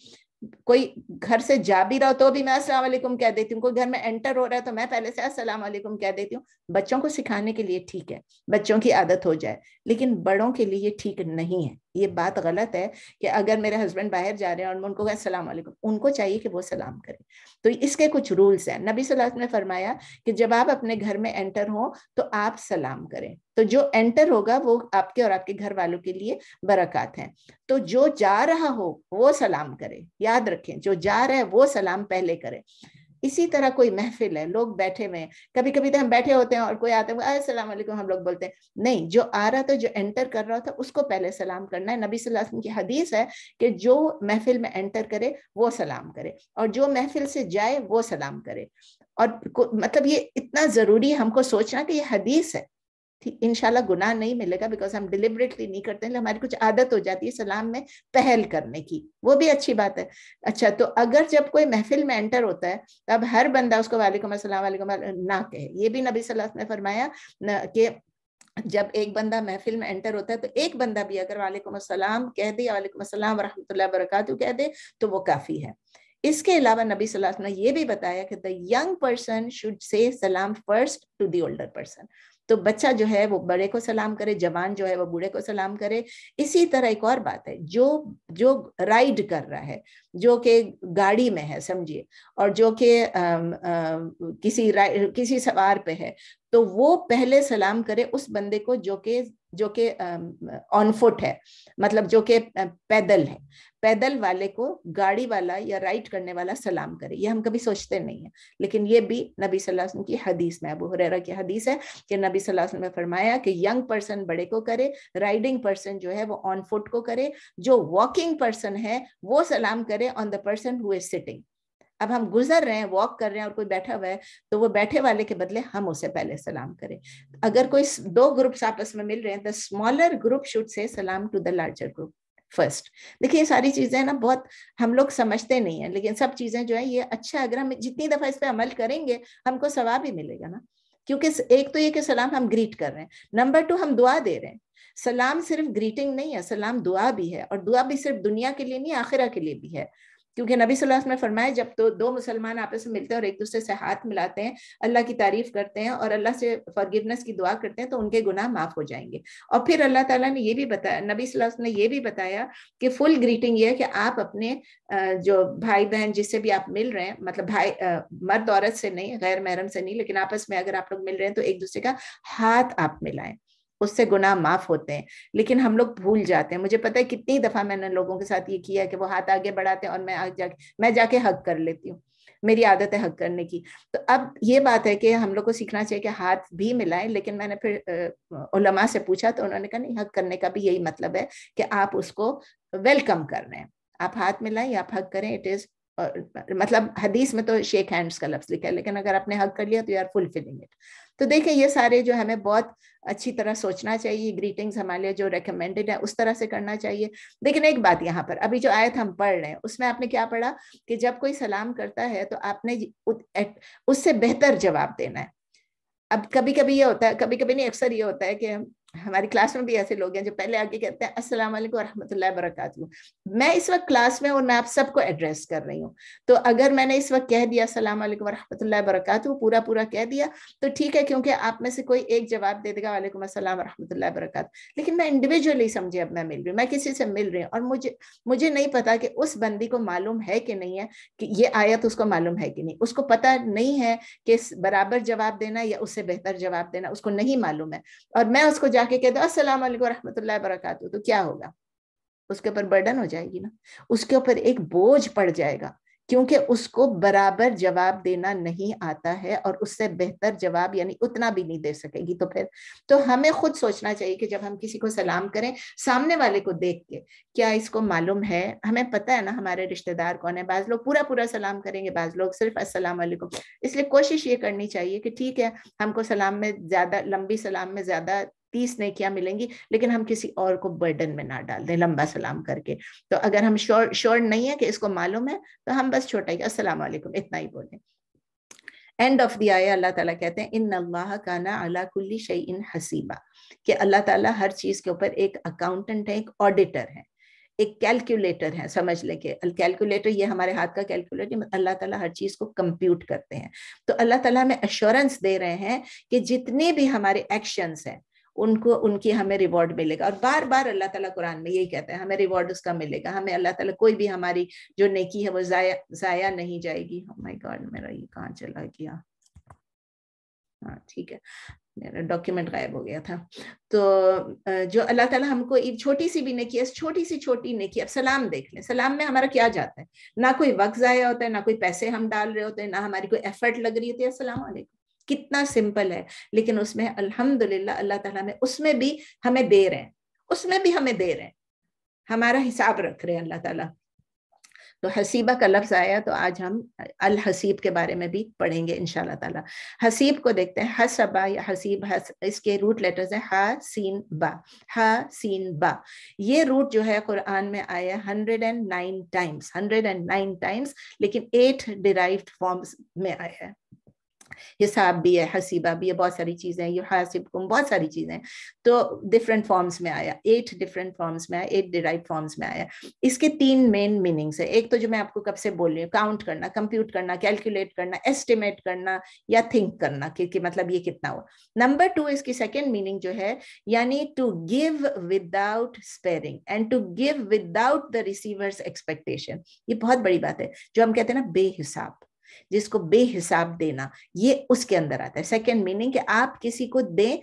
A: कोई घर से जा भी रहा हो तो भी मैं असला कह देती हूँ कोई घर में एंटर हो रहा है तो मैं पहले से असलम कह देती हूँ बच्चों को सिखाने के लिए ठीक है बच्चों की आदत हो जाए लेकिन बड़ों के लिए ठीक नहीं है ये बात गलत है कि अगर मेरे हस्बैंड बाहर जा रहे हैं और मैं उनको असलम उनको चाहिए कि वो सलाम करें तो इसके कुछ रूल्स हैं नबी सल्लल्लाहु ने फरमाया कि जब आप अपने घर में एंटर हो तो आप सलाम करें तो जो एंटर होगा वो आपके और आपके घर वालों के लिए बरकत है तो जो जा रहा हो वो सलाम करे याद रखें जो जा रहा है वो सलाम पहले करे इसी तरह कोई महफिल है लोग बैठे हुए हैं कभी कभी तो हम बैठे होते हैं और कोई आता है वालेकुम हम लोग बोलते हैं नहीं जो आ रहा था जो एंटर कर रहा था उसको पहले सलाम करना है नबी वसल्लम की हदीस है कि जो महफिल में एंटर करे वो सलाम करे और जो महफिल से जाए वो सलाम करे और मतलब ये इतना जरूरी है हमको सोचना कि ये हदीस है इनशाला गुनाह नहीं मिलेगा बिकॉज हम डिलिबरेटली नहीं करते हैं हमारी कुछ आदत हो जाती है सलाम में पहल करने की वो भी अच्छी बात है अच्छा तो अगर जब कोई महफिल में एंटर होता है तब तो हर बंदा उसको वालेकुम असलम वालेकुम ना कहे ये भी नबी सल्लल्लाहु अलैहि वसल्लम ने फरमाया कि जब एक बंदा महफिल में एंटर होता है तो एक बंदा भी अगर वालेकुम असलम कह दे या वालेकुम असलम वरहमतुल्ला वरकत कह दे तो वो काफ़ी है इसके अलावा नबी सल्लल्लाहु अलैहि वसल्लम ने ये भी बताया कि the young person should say सलाम first to the older person तो बच्चा जो है वो बड़े को सलाम करे जवान जो है वो बूढ़े को सलाम करे इसी तरह एक और बात है जो जो राइड कर रहा है जो कि गाड़ी में है समझिए और जो कि किसी किसी सवार पे है तो वो पहले सलाम करे उस बंदे को जो कि जो कि ऑन फुट है मतलब जो कि पैदल है पैदल वाले को गाड़ी वाला या राइड करने वाला सलाम करे ये हम कभी सोचते नहीं है लेकिन ये भी नबी सल्लल्लाहु अलैहि वसल्लम की हदीस में अबू हुरैरा की हदीस है कि नबी सल्लल्लाहु अलैहि वसल्लम ने फरमाया कि यंग पर्सन बड़े को करे राइडिंग पर्सन जो है वो ऑन फुट को करे जो वॉकिंग पर्सन है वो सलाम करे on the person who is sitting अब हम गुजर रहे हैं वॉक कर रहे हैं और कोई बैठा हुआ है तो वो बैठे वाले के बदले हम उसे पहले सलाम करें अगर कोई दो ग्रुप्स आपस में मिल रहे हैं the smaller group should say सलाम to the larger group first देखिए ये सारी चीजें ना बहुत हम लोग समझते नहीं है लेकिन सब चीजें जो है ये अच्छा अगर हम जितनी दफा इस पर अमल करेंगे हमको सवाब ही मिलेगा ना क्योंकि एक तो ये कि सलाम हम ग्रीट कर रहे हैं नंबर टू हम दुआ दे रहे हैं सलाम सिर्फ ग्रीटिंग नहीं है सलाम दुआ भी है और दुआ भी सिर्फ दुनिया के लिए नहीं आखिरा के लिए भी है क्योंकि नबी सल्लल्लाहु अलैहि वसल्लम ने फरमाया जब तो दो मुसलमान आपस में मिलते हैं और एक दूसरे से हाथ मिलाते हैं अल्लाह की तारीफ करते हैं और अल्लाह से फॉरगिवनेस की दुआ करते हैं तो उनके गुनाह माफ हो जाएंगे और फिर अल्लाह ताला ने ये भी बताया नबी सल्लल्लाहु अलैहि वसल्लम ने ये भी बताया कि फुल ग्रीटिंग ये है कि आप अपने जो भाई बहन जिससे भी आप मिल रहे हैं मतलब भाई मर्द औरत से नहीं गैर महरम से नहीं लेकिन आपस में अगर आप लोग मिल रहे हैं तो एक दूसरे का हाथ आप मिलाएं उससे गुनाह माफ होते हैं लेकिन हम लोग भूल जाते हैं मुझे पता है कितनी दफा मैंने लोगों के साथ ये किया है कि वो हाथ आगे बढ़ाते हैं और मैं आगे जाके मैं जाके हक कर लेती हूँ मेरी आदत है हक करने की तो अब ये बात है कि हम लोग को सीखना चाहिए कि हाथ भी मिलाए लेकिन मैंने फिर उलमा से पूछा तो उन्होंने कहा नहीं हक करने का भी यही मतलब है कि आप उसको वेलकम कर रहे हैं आप हाथ मिलाएं आप हक करें इट इज और मतलब हदीस में तो शेक हैंड्स का लफ्ज लिखा है लेकिन अगर आपने हक कर लिया तो यू आर फुलफिलिंग इट तो देखिए ये सारे जो हमें बहुत अच्छी तरह सोचना चाहिए ग्रीटिंग्स हमारे लिए जो रिकमेंडेड है उस तरह से करना चाहिए लेकिन एक बात यहाँ पर अभी जो आयत हम पढ़ रहे हैं उसमें आपने क्या पढ़ा कि जब कोई सलाम करता है तो आपने उससे बेहतर जवाब देना है अब कभी कभी ये होता है कभी कभी नहीं अक्सर ये होता है कि हम हमारी क्लास में भी ऐसे लोग हैं जो पहले आके कहते हैं अस्सलाम वालेकुम रहमतुल्लाह बरकत मैं इस वक्त क्लास में और मैं आप सबको एड्रेस कर रही हूँ तो अगर मैंने इस वक्त कह दिया अस्सलाम वालेकुम रहमतुल्लाह बरकत पूरा पूरा कह दिया तो ठीक है क्योंकि आप में से कोई एक जवाब दे देगा वालेकुम अस्सलाम रहमतुल्लाह बरकत लेकिन मैं इंडिविजुअली समझे अब मैं मिल रही हूँ मैं किसी से मिल रही हूँ और मुझे मुझे नहीं पता कि उस बंदी को मालूम है कि नहीं है कि ये आयत उसको मालूम है कि नहीं उसको पता नहीं है कि बराबर जवाब देना या उससे बेहतर जवाब देना उसको नहीं मालूम है और मैं उसको जाके कह दो असलम वरहमतुल्ला वरकत तो क्या होगा उसके ऊपर बर्डन हो जाएगी ना उसके ऊपर एक बोझ पड़ जाएगा क्योंकि उसको बराबर जवाब देना नहीं आता है और उससे बेहतर जवाब यानी उतना भी नहीं दे सकेगी तो फिर तो हमें खुद सोचना चाहिए कि जब हम किसी को सलाम करें सामने वाले को देख के क्या इसको मालूम है हमें पता है ना हमारे रिश्तेदार कौन है बाज लोग पूरा पूरा सलाम करेंगे बाज लोग सिर्फ असलम इसलिए कोशिश ये करनी चाहिए कि ठीक है हमको सलाम में ज्यादा लंबी सलाम में ज्यादा तीस नेकियां मिलेंगी लेकिन हम किसी और को बर्डन में ना डाल दें लंबा सलाम करके तो अगर हम श्योर श्योर नहीं है कि इसको मालूम है तो हम बस छोटा ही असलम इतना ही बोलें एंड ऑफ द आया अल्लाह ताला कहते हैं इन अल्लाह काना अला कुल्ली शई इन हसीबा कि अल्लाह ताला हर चीज़ के ऊपर एक अकाउंटेंट है एक ऑडिटर है एक कैलकुलेटर है समझ लें कि कैलकुलेटर ये हमारे हाथ का कैलकुलेटर अल्लाह ताला हर चीज़ को कंप्यूट करते हैं तो अल्लाह ताला हमें अश्योरेंस दे रहे हैं कि जितने भी हमारे एक्शंस हैं उनको उनकी हमें रिवॉर्ड मिलेगा और बार बार अल्लाह ताला कुरान में यही कहता है हमें रिवॉर्ड उसका मिलेगा हमें अल्लाह ताला कोई भी हमारी जो नेकी है वो जाया जाया नहीं जाएगी माय oh गॉड मेरा ये कहाँ चला गया हाँ ठीक है मेरा डॉक्यूमेंट गायब हो गया था तो जो अल्लाह ताला हमको एक छोटी सी भी नेकी है छोटी सी छोटी नेकी अब सलाम देख लें सलाम में हमारा क्या जाता है ना कोई वक्त ज़ाया होता है ना कोई पैसे हम डाल रहे होते हैं ना हमारी कोई एफर्ट लग रही होती है असलम कितना सिंपल है लेकिन उसमें अल्हम्दुलिल्लाह अल्लाह ताला में उसमें भी हमें दे रहे हैं उसमें भी हमें दे रहे हैं हमारा हिसाब रख रहे हैं अल्लाह ताला तो हसीबा का लफ्ज आया तो आज हम अल हसीब के बारे में भी पढ़ेंगे इन ताला हसीब को देखते हैं हसबा या हसीब हस इसके रूट लेटर्स हैं हा सीन बा हा सीन बा ये रूट जो है कुरान में आया hundred and nine times hundred and nine times लेकिन एट डिराइव्ड फॉर्म्स में आया है हिसाब भी है हसीबा भी है बहुत सारी चीज़ें हासिब कुम बहुत सारी चीज़ें तो डिफरेंट फॉर्म्स में आया एट डिफरेंट फॉर्म्स में आया एट डिराइव फॉर्म्स में आया इसके तीन मेन मीनिंग्स है एक तो जो मैं आपको कब से बोल रही हूँ काउंट करना कंप्यूट करना कैलकुलेट करना एस्टिमेट करना या थिंक करना कि, कि मतलब ये कितना हुआ नंबर टू इसकी सेकेंड मीनिंग जो है यानी to give without sparing and to give without the receiver's expectation ये बहुत बड़ी बात है जो हम कहते हैं ना बेहिसाब जिसको बेहिसाब देना ये उसके अंदर आता है सेकेंड मीनिंग कि आप किसी को दें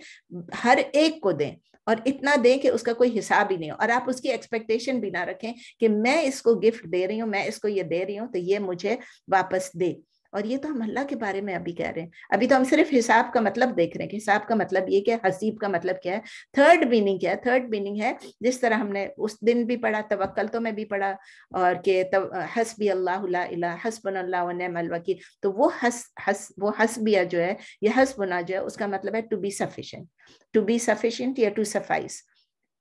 A: हर एक को दें और इतना दें कि उसका कोई हिसाब ही नहीं हो और आप उसकी एक्सपेक्टेशन भी ना रखें कि मैं इसको गिफ्ट दे रही हूँ मैं इसको ये दे रही हूँ तो ये मुझे वापस दे और ये तो हम अल्लाह के बारे में अभी कह रहे हैं अभी तो हम सिर्फ हिसाब का मतलब देख रहे हैं कि हिसाब का मतलब ये क्या है हसीब का मतलब क्या है थर्ड मीनिंग क्या है थर्ड मीनिंग है जिस तरह हमने उस दिन भी पढ़ा तवक्ल तो में भी पढ़ा और के तव हसबी अल्लाह हसबन अल्लाह तो वो हस हस वो हसबिया जो है यह हसबना जो है उसका मतलब है to be sufficient to be sufficient या टू सफाइस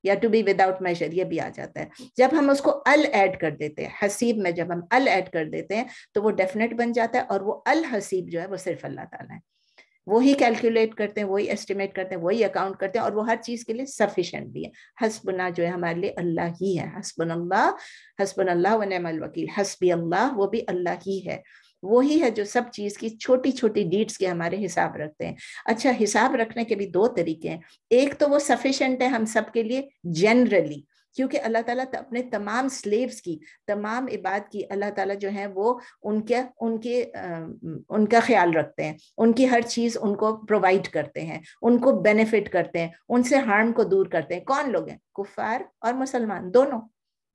A: या टू बी विदाउट मेजर ये भी आ जाता है जब हम उसको अल ऐड कर देते हैं हसीब में जब हम अल ऐड कर देते हैं तो वो डेफिनेट बन जाता है और वो अल हसीब जो है वो सिर्फ अल्लाह ताला है वही कैलकुलेट करते हैं वही एस्टिमेट करते हैं वही अकाउंट करते हैं और वो हर चीज़ के लिए सफिशेंट भी है हसबना जो है हमारे लिए अल्लाह ही है हसबन अल्लाह हसबन अल्लाह वकील हसबी अल्लाह वो भी अल्लाह ही है वही है जो सब चीज की छोटी छोटी डीड्स के हमारे हिसाब रखते हैं अच्छा हिसाब रखने के भी दो तरीके हैं एक तो वो सफिशेंट है हम सब के लिए जनरली क्योंकि अल्लाह ताला अपने तमाम स्लेव्स की तमाम इबाद की अल्लाह ताला जो है वो उनके उनके उनका ख्याल रखते हैं उनकी हर चीज़ उनको प्रोवाइड करते हैं उनको बेनिफिट करते हैं उनसे हार्म को दूर करते हैं कौन लोग हैं कुफार और मुसलमान दोनों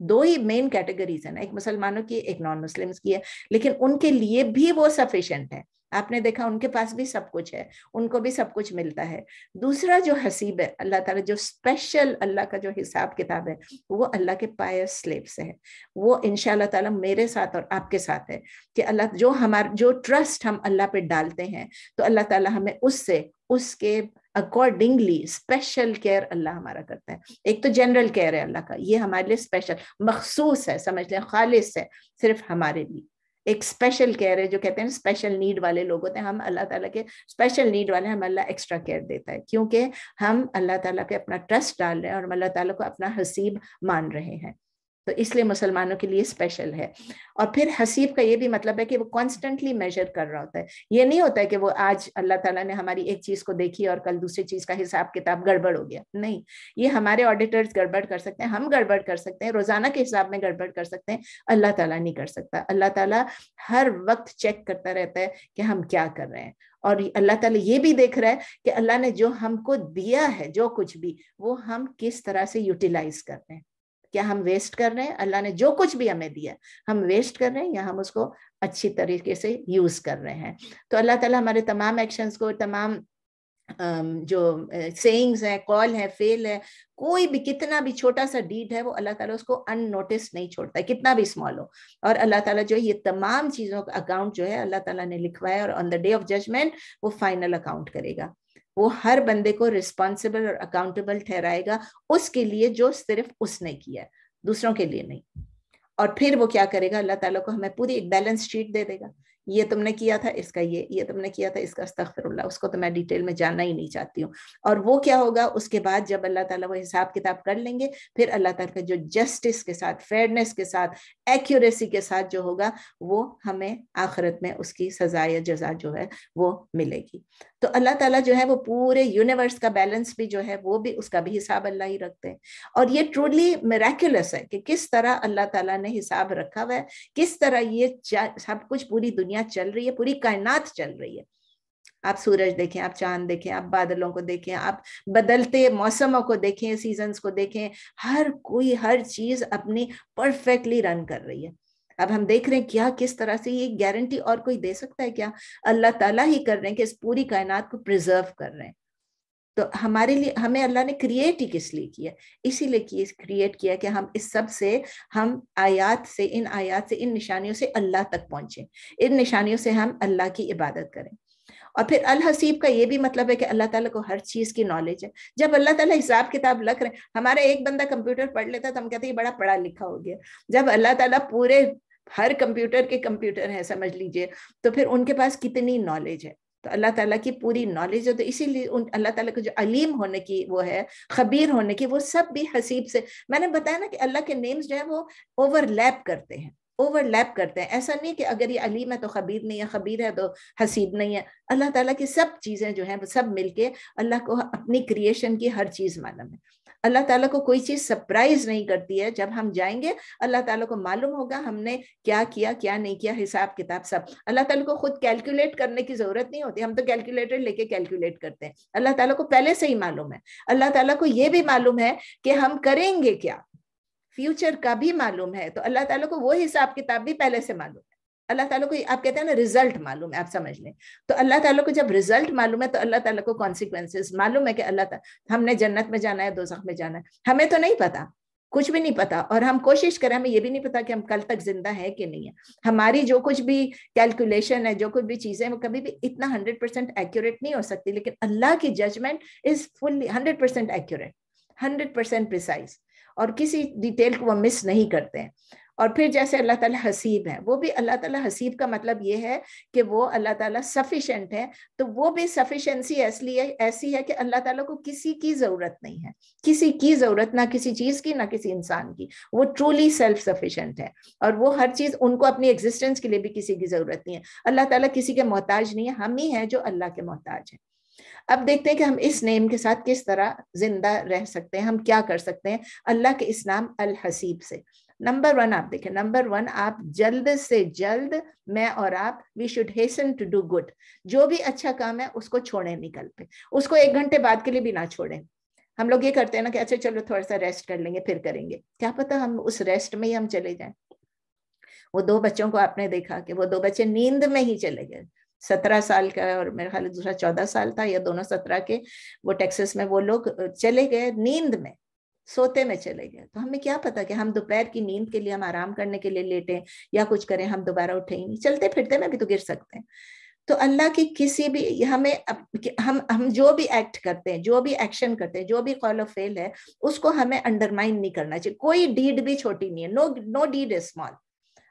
A: दो ही मेन कैटेगरीज है ना एक मुसलमानों की एक नॉन मुस्लिम्स की है लेकिन उनके लिए भी वो सफिशेंट है आपने देखा उनके पास भी सब कुछ है उनको भी सब कुछ मिलता है दूसरा जो हसीब है अल्लाह ताला जो स्पेशल अल्लाह का जो हिसाब किताब है वो अल्लाह के पायस स्लेब से है वो इन ताला मेरे साथ और आपके साथ है कि अल्लाह जो हमारा जो ट्रस्ट हम अल्लाह पे डालते हैं तो अल्लाह ताला हमें उससे उसके अकॉर्डिंगली स्पेशल केयर अल्लाह हमारा करता है एक तो जनरल केयर है अल्लाह का ये हमारे लिए स्पेशल मखसूस है समझ लें खालिश है सिर्फ हमारे लिए एक स्पेशल केयर है जो कहते हैं स्पेशल नीड वाले लोग होते हैं हम अल्लाह ताला के स्पेशल नीड वाले हम अल्लाह एक्स्ट्रा केयर देता है क्योंकि हम अल्लाह ताला पे अपना ट्रस्ट डाल रहे हैं और हम अल्लाह ताला को अपना हसीब मान रहे हैं तो इसलिए मुसलमानों के लिए स्पेशल है और फिर हसीब का ये भी मतलब है कि वो कॉन्स्टेंटली मेजर कर रहा होता है ये नहीं होता है कि वो आज अल्लाह ताला ने हमारी एक चीज को देखी और कल दूसरी चीज का हिसाब किताब गड़बड़ हो गया नहीं ये हमारे ऑडिटर्स गड़बड़ कर सकते हैं हम गड़बड़ कर सकते हैं रोजाना के हिसाब में गड़बड़ कर सकते हैं अल्लाह तला नहीं कर सकता अल्लाह तला हर वक्त चेक करता रहता है कि हम क्या कर रहे हैं और अल्लाह ताला ये भी देख रहा है कि अल्लाह ने जो हमको दिया है जो कुछ भी वो हम किस तरह से यूटिलाइज कर रहे हैं क्या हम वेस्ट कर रहे हैं अल्लाह ने जो कुछ भी हमें दिया हम वेस्ट कर रहे हैं या हम उसको अच्छी तरीके से यूज कर रहे हैं तो अल्लाह ताला हमारे तमाम एक्शंस को तमाम जो सेइंग्स है कॉल है फेल है कोई भी कितना भी छोटा सा डीड है वो अल्लाह ताला उसको अननोटिस नहीं छोड़ता है कितना भी स्मॉल हो और अल्लाह ताला जो है ये तमाम चीज़ों का अकाउंट जो है अल्लाह ताला ने लिखवाया है और on the day of judgment वो फाइनल अकाउंट करेगा वो हर बंदे को रिस्पॉन्सिबल और अकाउंटेबल ठहराएगा उसके लिए जो सिर्फ उसने किया दूसरों के लिए नहीं और फिर वो क्या करेगा अल्लाह ताला को हमें पूरी एक बैलेंस शीट दे देगा ये तुमने किया था इसका ये ये तुमने किया था इसका अस्तफरल्ला उसको तो मैं डिटेल में जानना ही नहीं चाहती हूँ और वो क्या होगा उसके बाद जब अल्लाह ताला वो हिसाब किताब कर लेंगे फिर अल्लाह ताला का जो जस्टिस के साथ फेयरनेस के साथ एक्यूरेसी के साथ जो होगा वो हमें आखिरत में उसकी सजा या जजा जो है वो मिलेगी तो अल्लाह ताला जो है वो पूरे यूनिवर्स का बैलेंस भी जो है वो भी उसका भी हिसाब अल्लाह ही रखते हैं और ये ट्रूली मेरेक्यूलस है कि किस तरह अल्लाह ताला ने हिसाब रखा हुआ है किस तरह ये सब कुछ पूरी दुनिया चल रही है पूरी कायनात चल रही है आप सूरज देखें आप चांद देखें आप बादलों को देखें आप बदलते मौसमों को देखें सीजन्स को देखें हर कोई हर चीज अपनी परफेक्टली रन कर रही है अब हम देख रहे हैं क्या किस तरह से ये गारंटी और कोई दे सकता है क्या अल्लाह ताला ही कर रहे हैं कि इस पूरी कायनात को प्रिजर्व कर रहे हैं तो हमारे लिए हमें अल्लाह ने क्रिएट ही किस लिए किया इसीलिए कि क्रिएट किया कि हम इस सब से हम आयात से इन आयात से इन निशानियों से अल्लाह तक पहुंचे इन निशानियों से हम अल्लाह की इबादत करें और फिर अल हसीब का ये भी मतलब है कि अल्लाह ताला को हर चीज़ की नॉलेज है जब अल्लाह ताला हिसाब किताब लख रहे हमारा एक बंदा कंप्यूटर पढ़ लेता तो हम कहते हैं बड़ा पढ़ा लिखा हो गया जब अल्लाह ताला पूरे हर कंप्यूटर के कंप्यूटर हैं समझ लीजिए तो फिर उनके पास कितनी नॉलेज है तो अल्लाह ताला की पूरी नॉलेज हो तो इसीलिए उन अल्लाह ताला को जो अलीम होने की वो है खबीर होने की वो सब भी हसीब से मैंने बताया ना कि अल्लाह के नेम्स जो है वो ओवरलैप करते हैं ओवरलैप करते हैं ऐसा नहीं कि अगर ये अलीम है तो खबीर नहीं है खबीर है तो हसीब नहीं है अल्लाह ताला की सब चीज़ें जो हैं वो सब मिलके अल्लाह को अपनी क्रिएशन की हर चीज़ मालूम है अल्लाह ताला को कोई चीज़ सरप्राइज नहीं करती है जब हम जाएंगे अल्लाह ताला को मालूम होगा हमने क्या किया क्या नहीं किया हिसाब किताब सब अल्लाह ताला को खुद कैलकुलेट करने की ज़रूरत नहीं होती हम तो कैलकुलेटर लेके कैलकुलेट करते हैं अल्लाह ताला को पहले से ही मालूम है अल्लाह ताला को ये भी मालूम है कि हम करेंगे क्या फ्यूचर का भी मालूम है तो अल्लाह ताला को वो हिसाब किताब भी पहले से मालूम है अल्लाह ताला को आप कहते हैं ना रिजल्ट मालूम है आप समझ लें तो अल्लाह ताला को जब रिजल्ट मालूम है तो अल्लाह ताला को कॉन्सिक्वेंसेस मालूम है कि अल्लाह हमने जन्नत में जाना है दोजख में जाना है हमें तो नहीं पता कुछ भी नहीं पता और हम कोशिश करें हमें ये भी नहीं पता कि हम कल तक जिंदा है कि नहीं है हमारी जो कुछ भी कैलकुलेशन है जो कुछ भी चीजें वो कभी भी इतना हंड्रेड परसेंट एक्यूरेट नहीं हो सकती लेकिन अल्लाह की judgment is fully hundred percent accurate hundred percent precise और किसी डिटेल को वो मिस नहीं करते हैं और फिर जैसे अल्लाह ताला हसीब है वो भी अल्लाह ताला हसीब का मतलब ये है कि वो अल्लाह ताला सफिशेंट है तो वो भी सफिशेंसी है ऐसी है कि अल्लाह ताला को किसी की ज़रूरत नहीं है किसी की ज़रूरत ना किसी चीज़ की ना किसी इंसान की वो ट्रूली सेल्फ सफिशेंट है और वो हर चीज़ उनको अपनी एग्जिस्टेंस के लिए भी किसी की ज़रूरत नहीं है अल्लाह ताला किसी के मोहताज नहीं है हम ही हैं जो अल्लाह के मोहताज हैं अब देखते हैं कि हम इस नेम के साथ किस तरह जिंदा रह सकते हैं हम क्या कर सकते हैं अल्लाह के इस नाम अल हसीब से नंबर वन आप देखें नंबर वन आप जल्द से जल्द मैं और आप we should hasten to do good जो भी अच्छा काम है उसको छोड़ें निकल पे उसको एक घंटे बाद के लिए भी ना छोड़ें हम लोग ये करते हैं ना कि अच्छा चलो थोड़ा सा रेस्ट कर लेंगे फिर करेंगे क्या पता हम उस रेस्ट में ही हम चले जाएं वो दो बच्चों को आपने देखा कि वो दो बच्चे नींद में ही चले गए सत्रह साल का और मेरे ख्याल दूसरा चौदह साल था या दोनों सत्रह के वो टेक्सास में वो लोग चले गए नींद में सोते में चले गए तो हमें क्या पता कि हम दोपहर की नींद के लिए हम आराम करने के लिए लेटे या कुछ करें हम दोबारा उठे ही नहीं चलते फिरते में भी तो गिर सकते हैं तो अल्लाह की किसी भी हमें हम हम जो भी एक्ट करते हैं जो भी एक्शन करते हैं जो भी कॉल ऑफ फेल है उसको हमें अंडरमाइन नहीं करना चाहिए कोई डीड भी छोटी नहीं है no no deed is small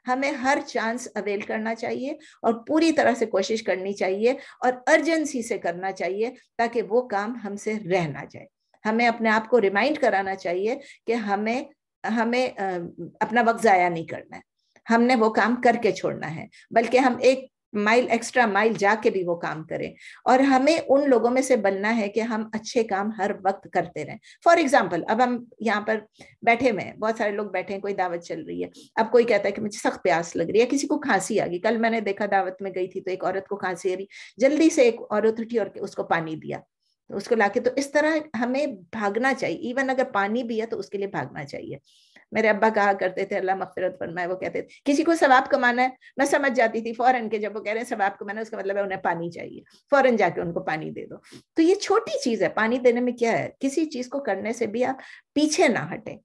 A: हमें हर चांस अवेल करना चाहिए और पूरी तरह से कोशिश करनी चाहिए और अर्जेंसी से करना चाहिए ताकि वो काम हमसे रह ना जाए हमें अपने आप को रिमाइंड कराना चाहिए कि हमें हमें अपना वक्त ज़ाया नहीं करना है हमने वो काम करके छोड़ना है बल्कि हम एक माइल एक्स्ट्रा माइल जाके भी वो काम करें और हमें उन लोगों में से बनना है कि हम अच्छे काम हर वक्त करते रहें फॉर एग्जाम्पल अब हम यहाँ पर बैठे हुए हैं बहुत सारे लोग बैठे हैं कोई दावत चल रही है अब कोई कहता है कि मुझे सख्त प्यास लग रही है किसी को खांसी आ गई कल मैंने देखा दावत में गई थी तो एक औरत को खांसी आ रही जल्दी से एक औरत उठी और उसको पानी दिया उसको लाके तो इस तरह हमें भागना चाहिए इवन अगर पानी भी है तो उसके लिए भागना चाहिए मेरे अब्बा कहा करते थे अल्लाह मफफरत फरमाए वो कहते थे किसी को सवाब कमाना है मैं समझ जाती थी फौरन के जब वो कह रहे हैं सवाब कमाना है उसका मतलब है उन्हें पानी चाहिए फौरन जाके उनको पानी दे दो तो ये छोटी चीज है पानी देने में क्या है किसी चीज को करने से भी आप पीछे ना हटें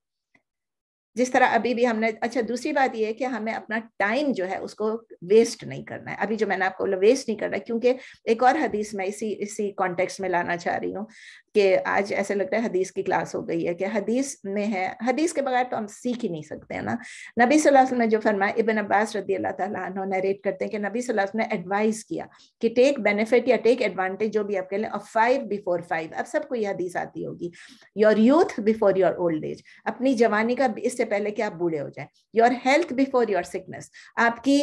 A: जिस तरह अभी भी हमने अच्छा दूसरी बात यह है कि हमें अपना टाइम जो है उसको वेस्ट नहीं करना है अभी जो मैंने आपको बोला वेस्ट नहीं करना क्योंकि एक और हदीस मैं इसी इसी कॉन्टेक्स्ट में लाना चाह रही हूँ कि आज ऐसे लगता है हदीस की क्लास हो गई है कि हदीस में है हदीस के बगैर तो हम सीख ही नहीं सकते है ना नबी वसल्लम ने जो फरमाया इबन अब्बास रदी अल्लाह तु नरेट करते हैं कि नबी वसल्लम ने एडवाइस किया कि टेक बेनिफिट या टेक एडवांटेज जो भी आप कह लें अब फाइव बिफोर फाइव अब सबको यह हदीस आती होगी your youth before your old age अपनी जवानी का इससे पहले कि आप बूढ़े हो जाए your health before your sickness आपकी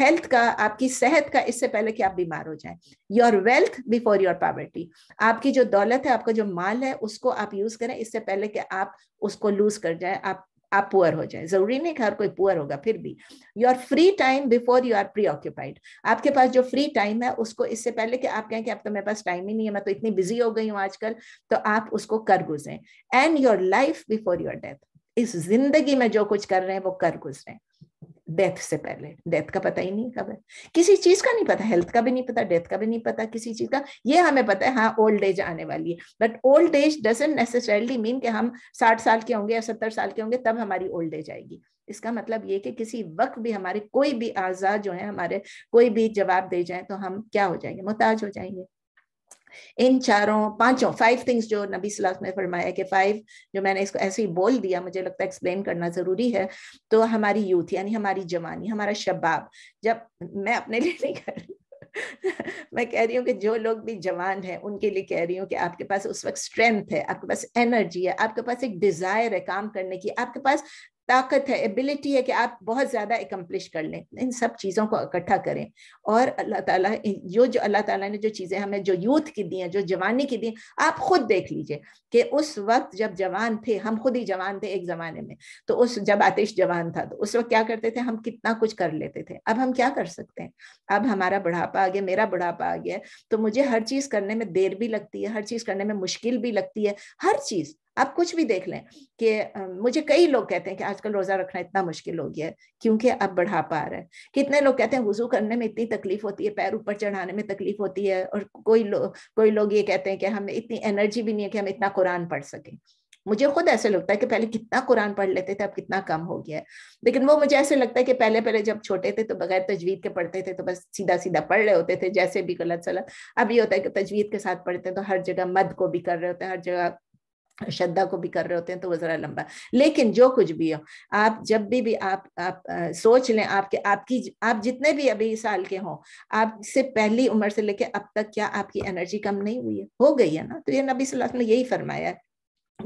A: हेल्थ का आपकी सेहत का इससे पहले कि आप बीमार हो जाए your wealth before your poverty आपकी जो दौलत है आपका जो माल है उसको आप यूज करें इससे पहले कि आप उसको लूज कर जाए आप आप पुअर हो जाए जरूरी नहीं कि हर कोई पुअर होगा फिर भी your free time before you are preoccupied आपके पास जो फ्री टाइम है उसको इससे पहले कि आप कहें कि अब तो मेरे पास टाइम ही नहीं है मैं तो इतनी बिजी हो गई हूँ आजकल तो आप उसको कर गुजरें and your life before your death इस जिंदगी में जो कुछ कर रहे हैं वो कर गुजरे डेथ से पहले डेथ का पता ही नहीं कब है किसी चीज का नहीं पता हेल्थ का भी नहीं पता डेथ का भी नहीं पता किसी चीज का ये हमें पता है हाँ ओल्ड एज आने वाली है but old age doesn't necessarily mean कि हम साठ साल के होंगे या सत्तर साल के होंगे तब हमारी ओल्ड एज आएगी इसका मतलब ये कि किसी वक्त भी हमारे कोई भी आजाद जो है हमारे कोई भी जवाब दे जाए तो हम क्या हो जाएंगे मोहताज हो जाएंगे इन चारों पांचों फाइव थिंग्स जो नबी सलाम ने फरमाया कि फाइव जो मैंने इसको ऐसे ही बोल दिया मुझे लगता है एक्सप्लेन करना ज़रूरी है तो हमारी यूथ यानी हमारी जवानी हमारा शबाब जब मैं अपने लिए नहीं कर रही मैं कह रही हूँ कि जो लोग भी जवान हैं उनके लिए कह रही हूँ कि आपके पास उस वक्त स्ट्रेंथ है आपके पास एनर्जी है आपके पास एक डिज़ायर है काम करने की आपके पास ताकत है एबिलिटी है कि आप बहुत ज़्यादा एकम्प्लिश कर लें इन सब चीज़ों को इकट्ठा करें और अल्लाह ताला जो जो अल्लाह ताला ने जो चीज़ें हमें जो यूथ की दी हैं जो जवानी की दी आप खुद देख लीजिए कि उस वक्त जब जवान थे हम खुद ही जवान थे एक ज़माने में तो उस जब आतिश जवान था तो उस वक्त क्या करते थे हम कितना कुछ कर लेते थे अब हम क्या कर सकते हैं अब हमारा बुढ़ापा आ गया मेरा बुढ़ापा आ गया तो मुझे हर चीज़ करने में देर भी लगती है हर चीज़ करने में मुश्किल भी लगती है हर चीज़ आप कुछ भी देख लें कि मुझे कई लोग कहते हैं कि आजकल रोज़ा रखना इतना मुश्किल हो गया है क्योंकि अब बढ़ा पा रहे हैं कितने लोग कहते हैं वजू करने में इतनी तकलीफ होती है पैर ऊपर चढ़ाने में तकलीफ होती है और कोई लोग कोई लोग ये कहते हैं कि हमें इतनी एनर्जी भी नहीं है कि हम इतना कुरान पढ़ सकें मुझे खुद ऐसे लगता है कि पहले कितना कुरान पढ़ लेते थे अब कितना कम हो गया है लेकिन वो मुझे ऐसे लगता है कि पहले पहले जब छोटे थे तो बगैर तजवीद के पढ़ते थे तो बस सीधा सीधा पढ़ रहे होते थे जैसे भी गलत सलत अब ये होता है कि तजवीद के साथ पढ़ते हैं तो हर जगह मद को भी कर रहे होते हैं हर जगह श्रद्धा को भी कर रहे होते हैं तो वो जरा लंबा लेकिन जो कुछ भी हो आप जब भी भी आप आप आ, सोच लें आपके आपकी आप जितने भी अभी साल के हों आपसे पहली उम्र से लेके अब तक क्या आपकी एनर्जी कम नहीं हुई है हो गई है ना तो ये नबी सल्लल्लाहु अलैहि वसल्लम ने यही फरमाया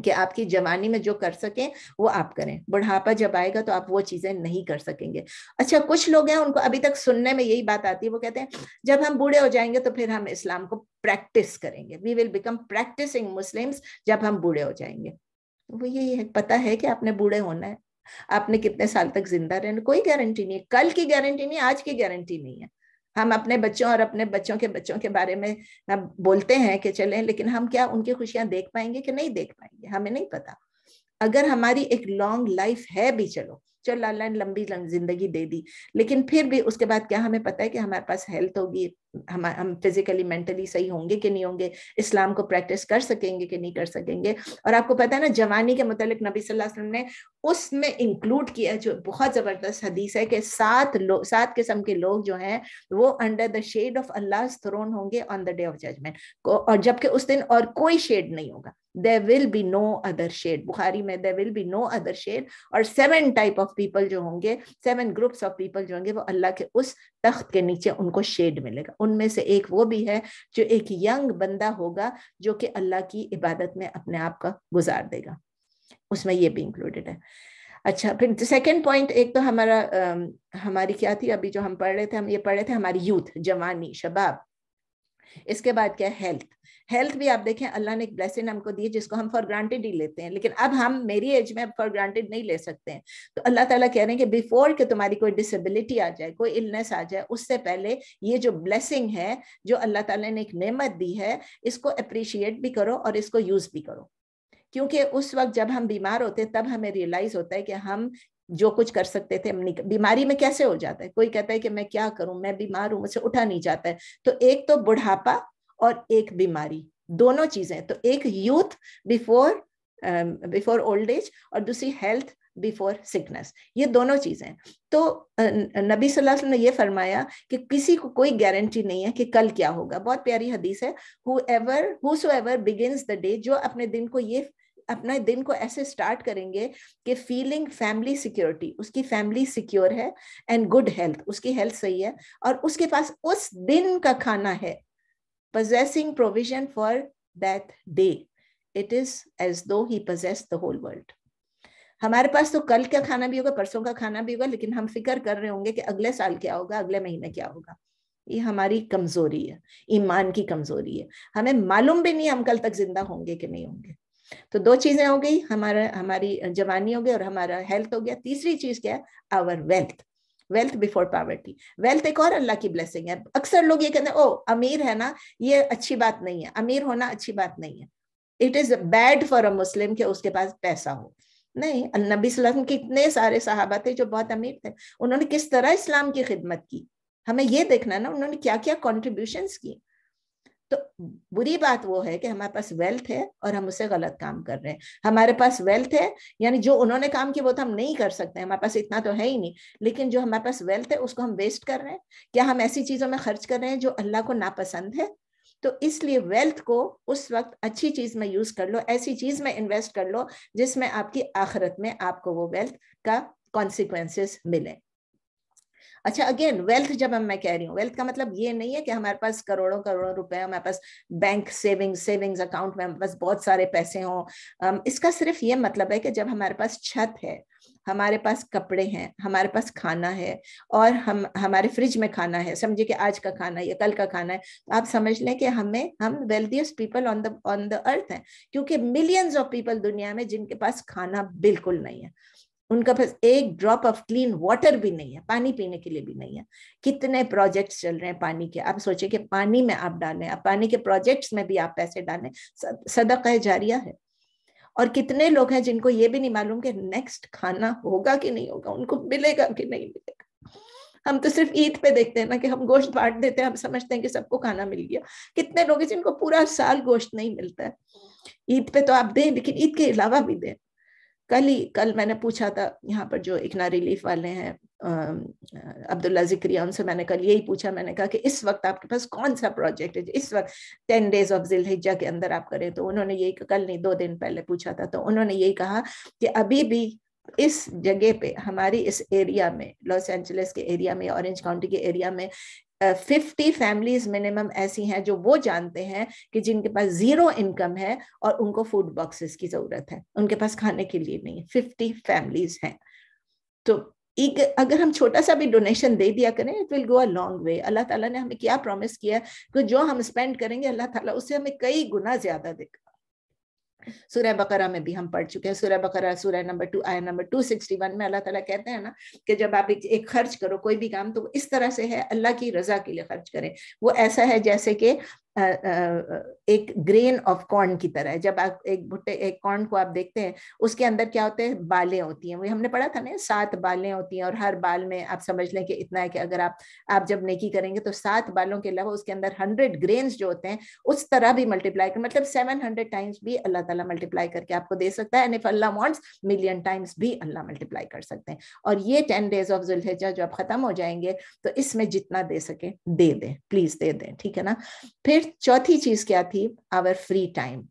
A: कि आपकी जवानी में जो कर सकें वो आप करें बुढ़ापा जब आएगा तो आप वो चीजें नहीं कर सकेंगे अच्छा कुछ लोग हैं उनको अभी तक सुनने में यही बात आती है वो कहते हैं जब हम बूढ़े हो जाएंगे तो फिर हम इस्लाम को प्रैक्टिस करेंगे we will become practicing Muslims जब हम बूढ़े हो जाएंगे वो यही है पता है कि आपने बूढ़े होना है आपने कितने साल तक जिंदा रहना कोई गारंटी नहीं है कल की गारंटी नहीं आज की गारंटी नहीं है हम अपने बच्चों और अपने बच्चों के बच्चों के बारे में बोलते हैं कि चले लेकिन हम क्या उनकी खुशियां देख पाएंगे कि नहीं देख पाएंगे हमें नहीं पता अगर हमारी एक लॉन्ग लाइफ है भी चलो चल अल्लाह ने लंबी जिंदगी दे दी लेकिन फिर भी उसके बाद क्या हमें पता है कि हमारे पास हेल्थ होगी हम हम फिजिकली मेंटली सही होंगे कि नहीं होंगे इस्लाम को प्रैक्टिस कर सकेंगे कि नहीं कर सकेंगे और आपको पता है ना जवानी के मुतालिक नबी सल्लल्लाहु अलैहि वसल्लम ने उसमें इंक्लूड किया जो बहुत ज़बरदस्त हदीस है कि सात लोग सात किस्म के लोग जो हैं वो अंडर द शेड ऑफ अल्लाह थ्रोन होंगे on the day of judgment और जबकि उस दिन और कोई शेड नहीं होगा there will be no other shade bukhari mein there will be no other shade और seven type of people जो होंगे seven groups of people जो होंगे वो अल्लाह के उस तख्त के नीचे उनको shade मिलेगा उनमें से एक वो भी है जो एक young बंदा होगा जो कि अल्लाह की इबादत में अपने आप का गुजार देगा उसमें ये भी इंक्लूडेड है अच्छा फिर सेकेंड पॉइंट एक तो हमारा आ, हमारी क्या थी अभी जो हम पढ़ रहे थे हम ये पढ़ रहे थे हमारी यूथ जवानी शबाब इसके बाद क्या हेल्थ हेल्थ भी आप देखें अल्लाह ने एक ब्लेसिंग हमको दी जिसको हम फॉर ग्रांटेड ही लेते हैं लेकिन अब हम मेरी एज में फॉर ग्रांटेड नहीं ले सकते हैं तो अल्लाह ताला कह रहे हैं कि बिफोर के तुम्हारी कोई डिसेबिलिटी आ जाए कोई इलनेस आ जाए उससे पहले ये जो ब्लेसिंग है जो अल्लाह ताला ने एक नेमत दी है इसको अप्रिशिएट भी करो और इसको यूज़ भी करो क्योंकि उस वक्त जब हम बीमार होते हैं तब हमें रियलाइज होता है कि हम जो कुछ कर सकते थे हम बीमारी में कैसे हो जाता है कोई कहता है कि मैं क्या करूं मैं बीमार हूं मुझसे उठा नहीं जाता है तो एक तो बुढ़ापा और एक बीमारी दोनों चीजें तो एक youth before before old age और दूसरी हेल्थ बिफोर सिकनेस ये दोनों चीजें तो नबी सल्लल्लाहु अलैहि वसल्लम ने ये फरमाया कि किसी को कोई गारंटी नहीं है कि कल क्या होगा बहुत प्यारी हदीस है whoever who begin the day जो अपने दिन को ये अपने दिन को ऐसे स्टार्ट करेंगे कि फीलिंग फैमिली सिक्योरिटी उसकी फैमिली सिक्योर है एंड गुड हेल्थ उसकी हेल्थ सही है और उसके पास उस दिन का खाना है possessing provision for that day it is as though he possess the whole world हमारे पास तो कल का खाना भी होगा परसों का खाना भी होगा लेकिन हम फिक्र कर रहे होंगे कि अगले साल क्या होगा अगले महीने क्या होगा ये हमारी कमजोरी है ईमान की कमजोरी है हमें मालूम भी नहीं हम कल तक जिंदा होंगे कि नहीं होंगे तो दो चीजें हो गई हमारा हमारी जवानी हो गई और हमारा हेल्थ हो गया तीसरी चीज क्या है our wealth wealth before poverty wealth एक और अल्लाह की ब्लेसिंग है अक्सर लोग ये कहते हैं ओ अमीर है ना ये अच्छी बात नहीं है अमीर होना अच्छी बात नहीं है it is bad for a Muslim के उसके पास पैसा हो नहीं नबी वसल्लम के इतने सारे सहाबा थे जो बहुत अमीर थे उन्होंने किस तरह इस्लाम की खिदमत की हमें ये देखना ना उन्होंने क्या क्या कॉन्ट्रीब्यूशन किए तो बुरी बात वो है कि हमारे पास वेल्थ है और हम उसे गलत काम कर रहे हैं हमारे पास वेल्थ है यानी जो उन्होंने काम किया वो तो हम नहीं कर सकते हमारे पास इतना तो है ही नहीं लेकिन जो हमारे पास वेल्थ है उसको हम वेस्ट कर रहे हैं क्या हम ऐसी चीजों में खर्च कर रहे हैं जो अल्लाह को नापसंद है तो इसलिए वेल्थ को उस वक्त अच्छी चीज में यूज कर लो ऐसी चीज में इन्वेस्ट कर लो जिसमें आपकी आखिरत में आपको वो वेल्थ का कॉन्सिक्वेंसेस मिले अच्छा अगेन वेल्थ जब हम मैं कह रही हूँ वेल्थ का मतलब ये नहीं है कि हमारे पास करोड़ों करोड़ों रुपए हमारे पास बैंक सेविंग सेविंग्स अकाउंट में हमारे पास बहुत सारे पैसे हों इसका सिर्फ ये मतलब है कि जब हमारे पास छत है हमारे पास कपड़े हैं हमारे पास खाना है और हम हमारे फ्रिज में खाना है समझिए कि आज का खाना है या कल का खाना है तो आप समझ लें कि हमें हम wealthiest people on the on the earth हैं क्योंकि मिलियंस ऑफ पीपल दुनिया में जिनके पास खाना बिल्कुल नहीं है उनका पास एक ड्रॉप ऑफ क्लीन वाटर भी नहीं है पानी पीने के लिए भी नहीं है कितने प्रोजेक्ट्स चल रहे हैं पानी के आप सोचे कि पानी में आप डालें आप पानी के प्रोजेक्ट्स में भी आप पैसे डालें सदक है जारिया है और कितने लोग हैं जिनको ये भी नहीं मालूम कि नेक्स्ट खाना होगा कि नहीं होगा उनको मिलेगा कि नहीं मिलेगा हम तो सिर्फ ईद पे देखते हैं ना कि हम गोश्त बांट देते हैं हम समझते हैं कि सबको खाना मिल गया कितने लोग हैं जिनको पूरा साल गोश्त नहीं मिलता है ईद पे तो आप दें लेकिन ईद के अलावा भी दें कल ही कल मैंने पूछा था यहाँ पर जो इकना रिलीफ वाले हैं अब्दुल्ला जिक्रिया उनसे मैंने कल यही पूछा मैंने कहा कि इस वक्त आपके पास कौन सा प्रोजेक्ट है इस वक्त टेन डेज ऑफ जिल के अंदर आप करें तो उन्होंने यही कल नहीं दो दिन पहले पूछा था तो उन्होंने यही कहा कि अभी भी इस जगह पे हमारी इस एरिया में लॉस एंजलिस के एरिया में ऑरेंज काउंटी के एरिया में फिफ्टी फैमिलीज मिनिमम ऐसी हैं जो वो जानते हैं कि जिनके पास जीरो इनकम है और उनको फूड बॉक्सेस की जरूरत है उनके पास खाने के लिए नहीं फिफ्टी फैमिलीज हैं तो एक अगर हम छोटा सा भी डोनेशन दे दिया करें it will go a long way अल्लाह ताला ने हमें क्या प्रॉमिस किया कि जो हम स्पेंड करेंगे अल्लाह ताला उससे हमें कई गुना ज्यादा देगा सूर्य बकरा में भी हम पढ़ चुके हैं सूर्य बकरा सूर्य नंबर टू आया नंबर टू सिक्सटी वन में अल्लाह ताला कहते हैं ना कि जब आप एक, एक खर्च करो कोई भी काम तो इस तरह से है अल्लाह की रजा के लिए खर्च करें वो ऐसा है जैसे कि एक ग्रेन ऑफ कॉर्न की तरह है जब आप एक भुट्टे एक कॉर्न को आप देखते हैं उसके अंदर क्या होते हैं बालें होती हैं वो हमने पढ़ा था ना सात बालें होती हैं और हर बाल में आप समझ लें कि इतना है कि अगर आप आप जब नेकी करेंगे तो सात बालों के अलावा उसके अंदर हंड्रेड ग्रेन्स जो होते हैं उस तरह भी मल्टीप्लाई कर मतलब सेवन हंड्रेड टाइम्स भी अल्लाह तला मल्टीप्लाई करके आपको दे सकता है एंड इफ अल्लाह वॉन्ट्स मिलियन टाइम्स भी अल्लाह मल्टीप्लाई कर सकते हैं और ये टेन डेज ऑफ जुल्हेजा जो आप खत्म हो जाएंगे तो इसमें जितना दे सके दे दें प्लीज दे दें ठीक है ना फिर फिर चौथी चीज क्या थी आवर फ्री टाइम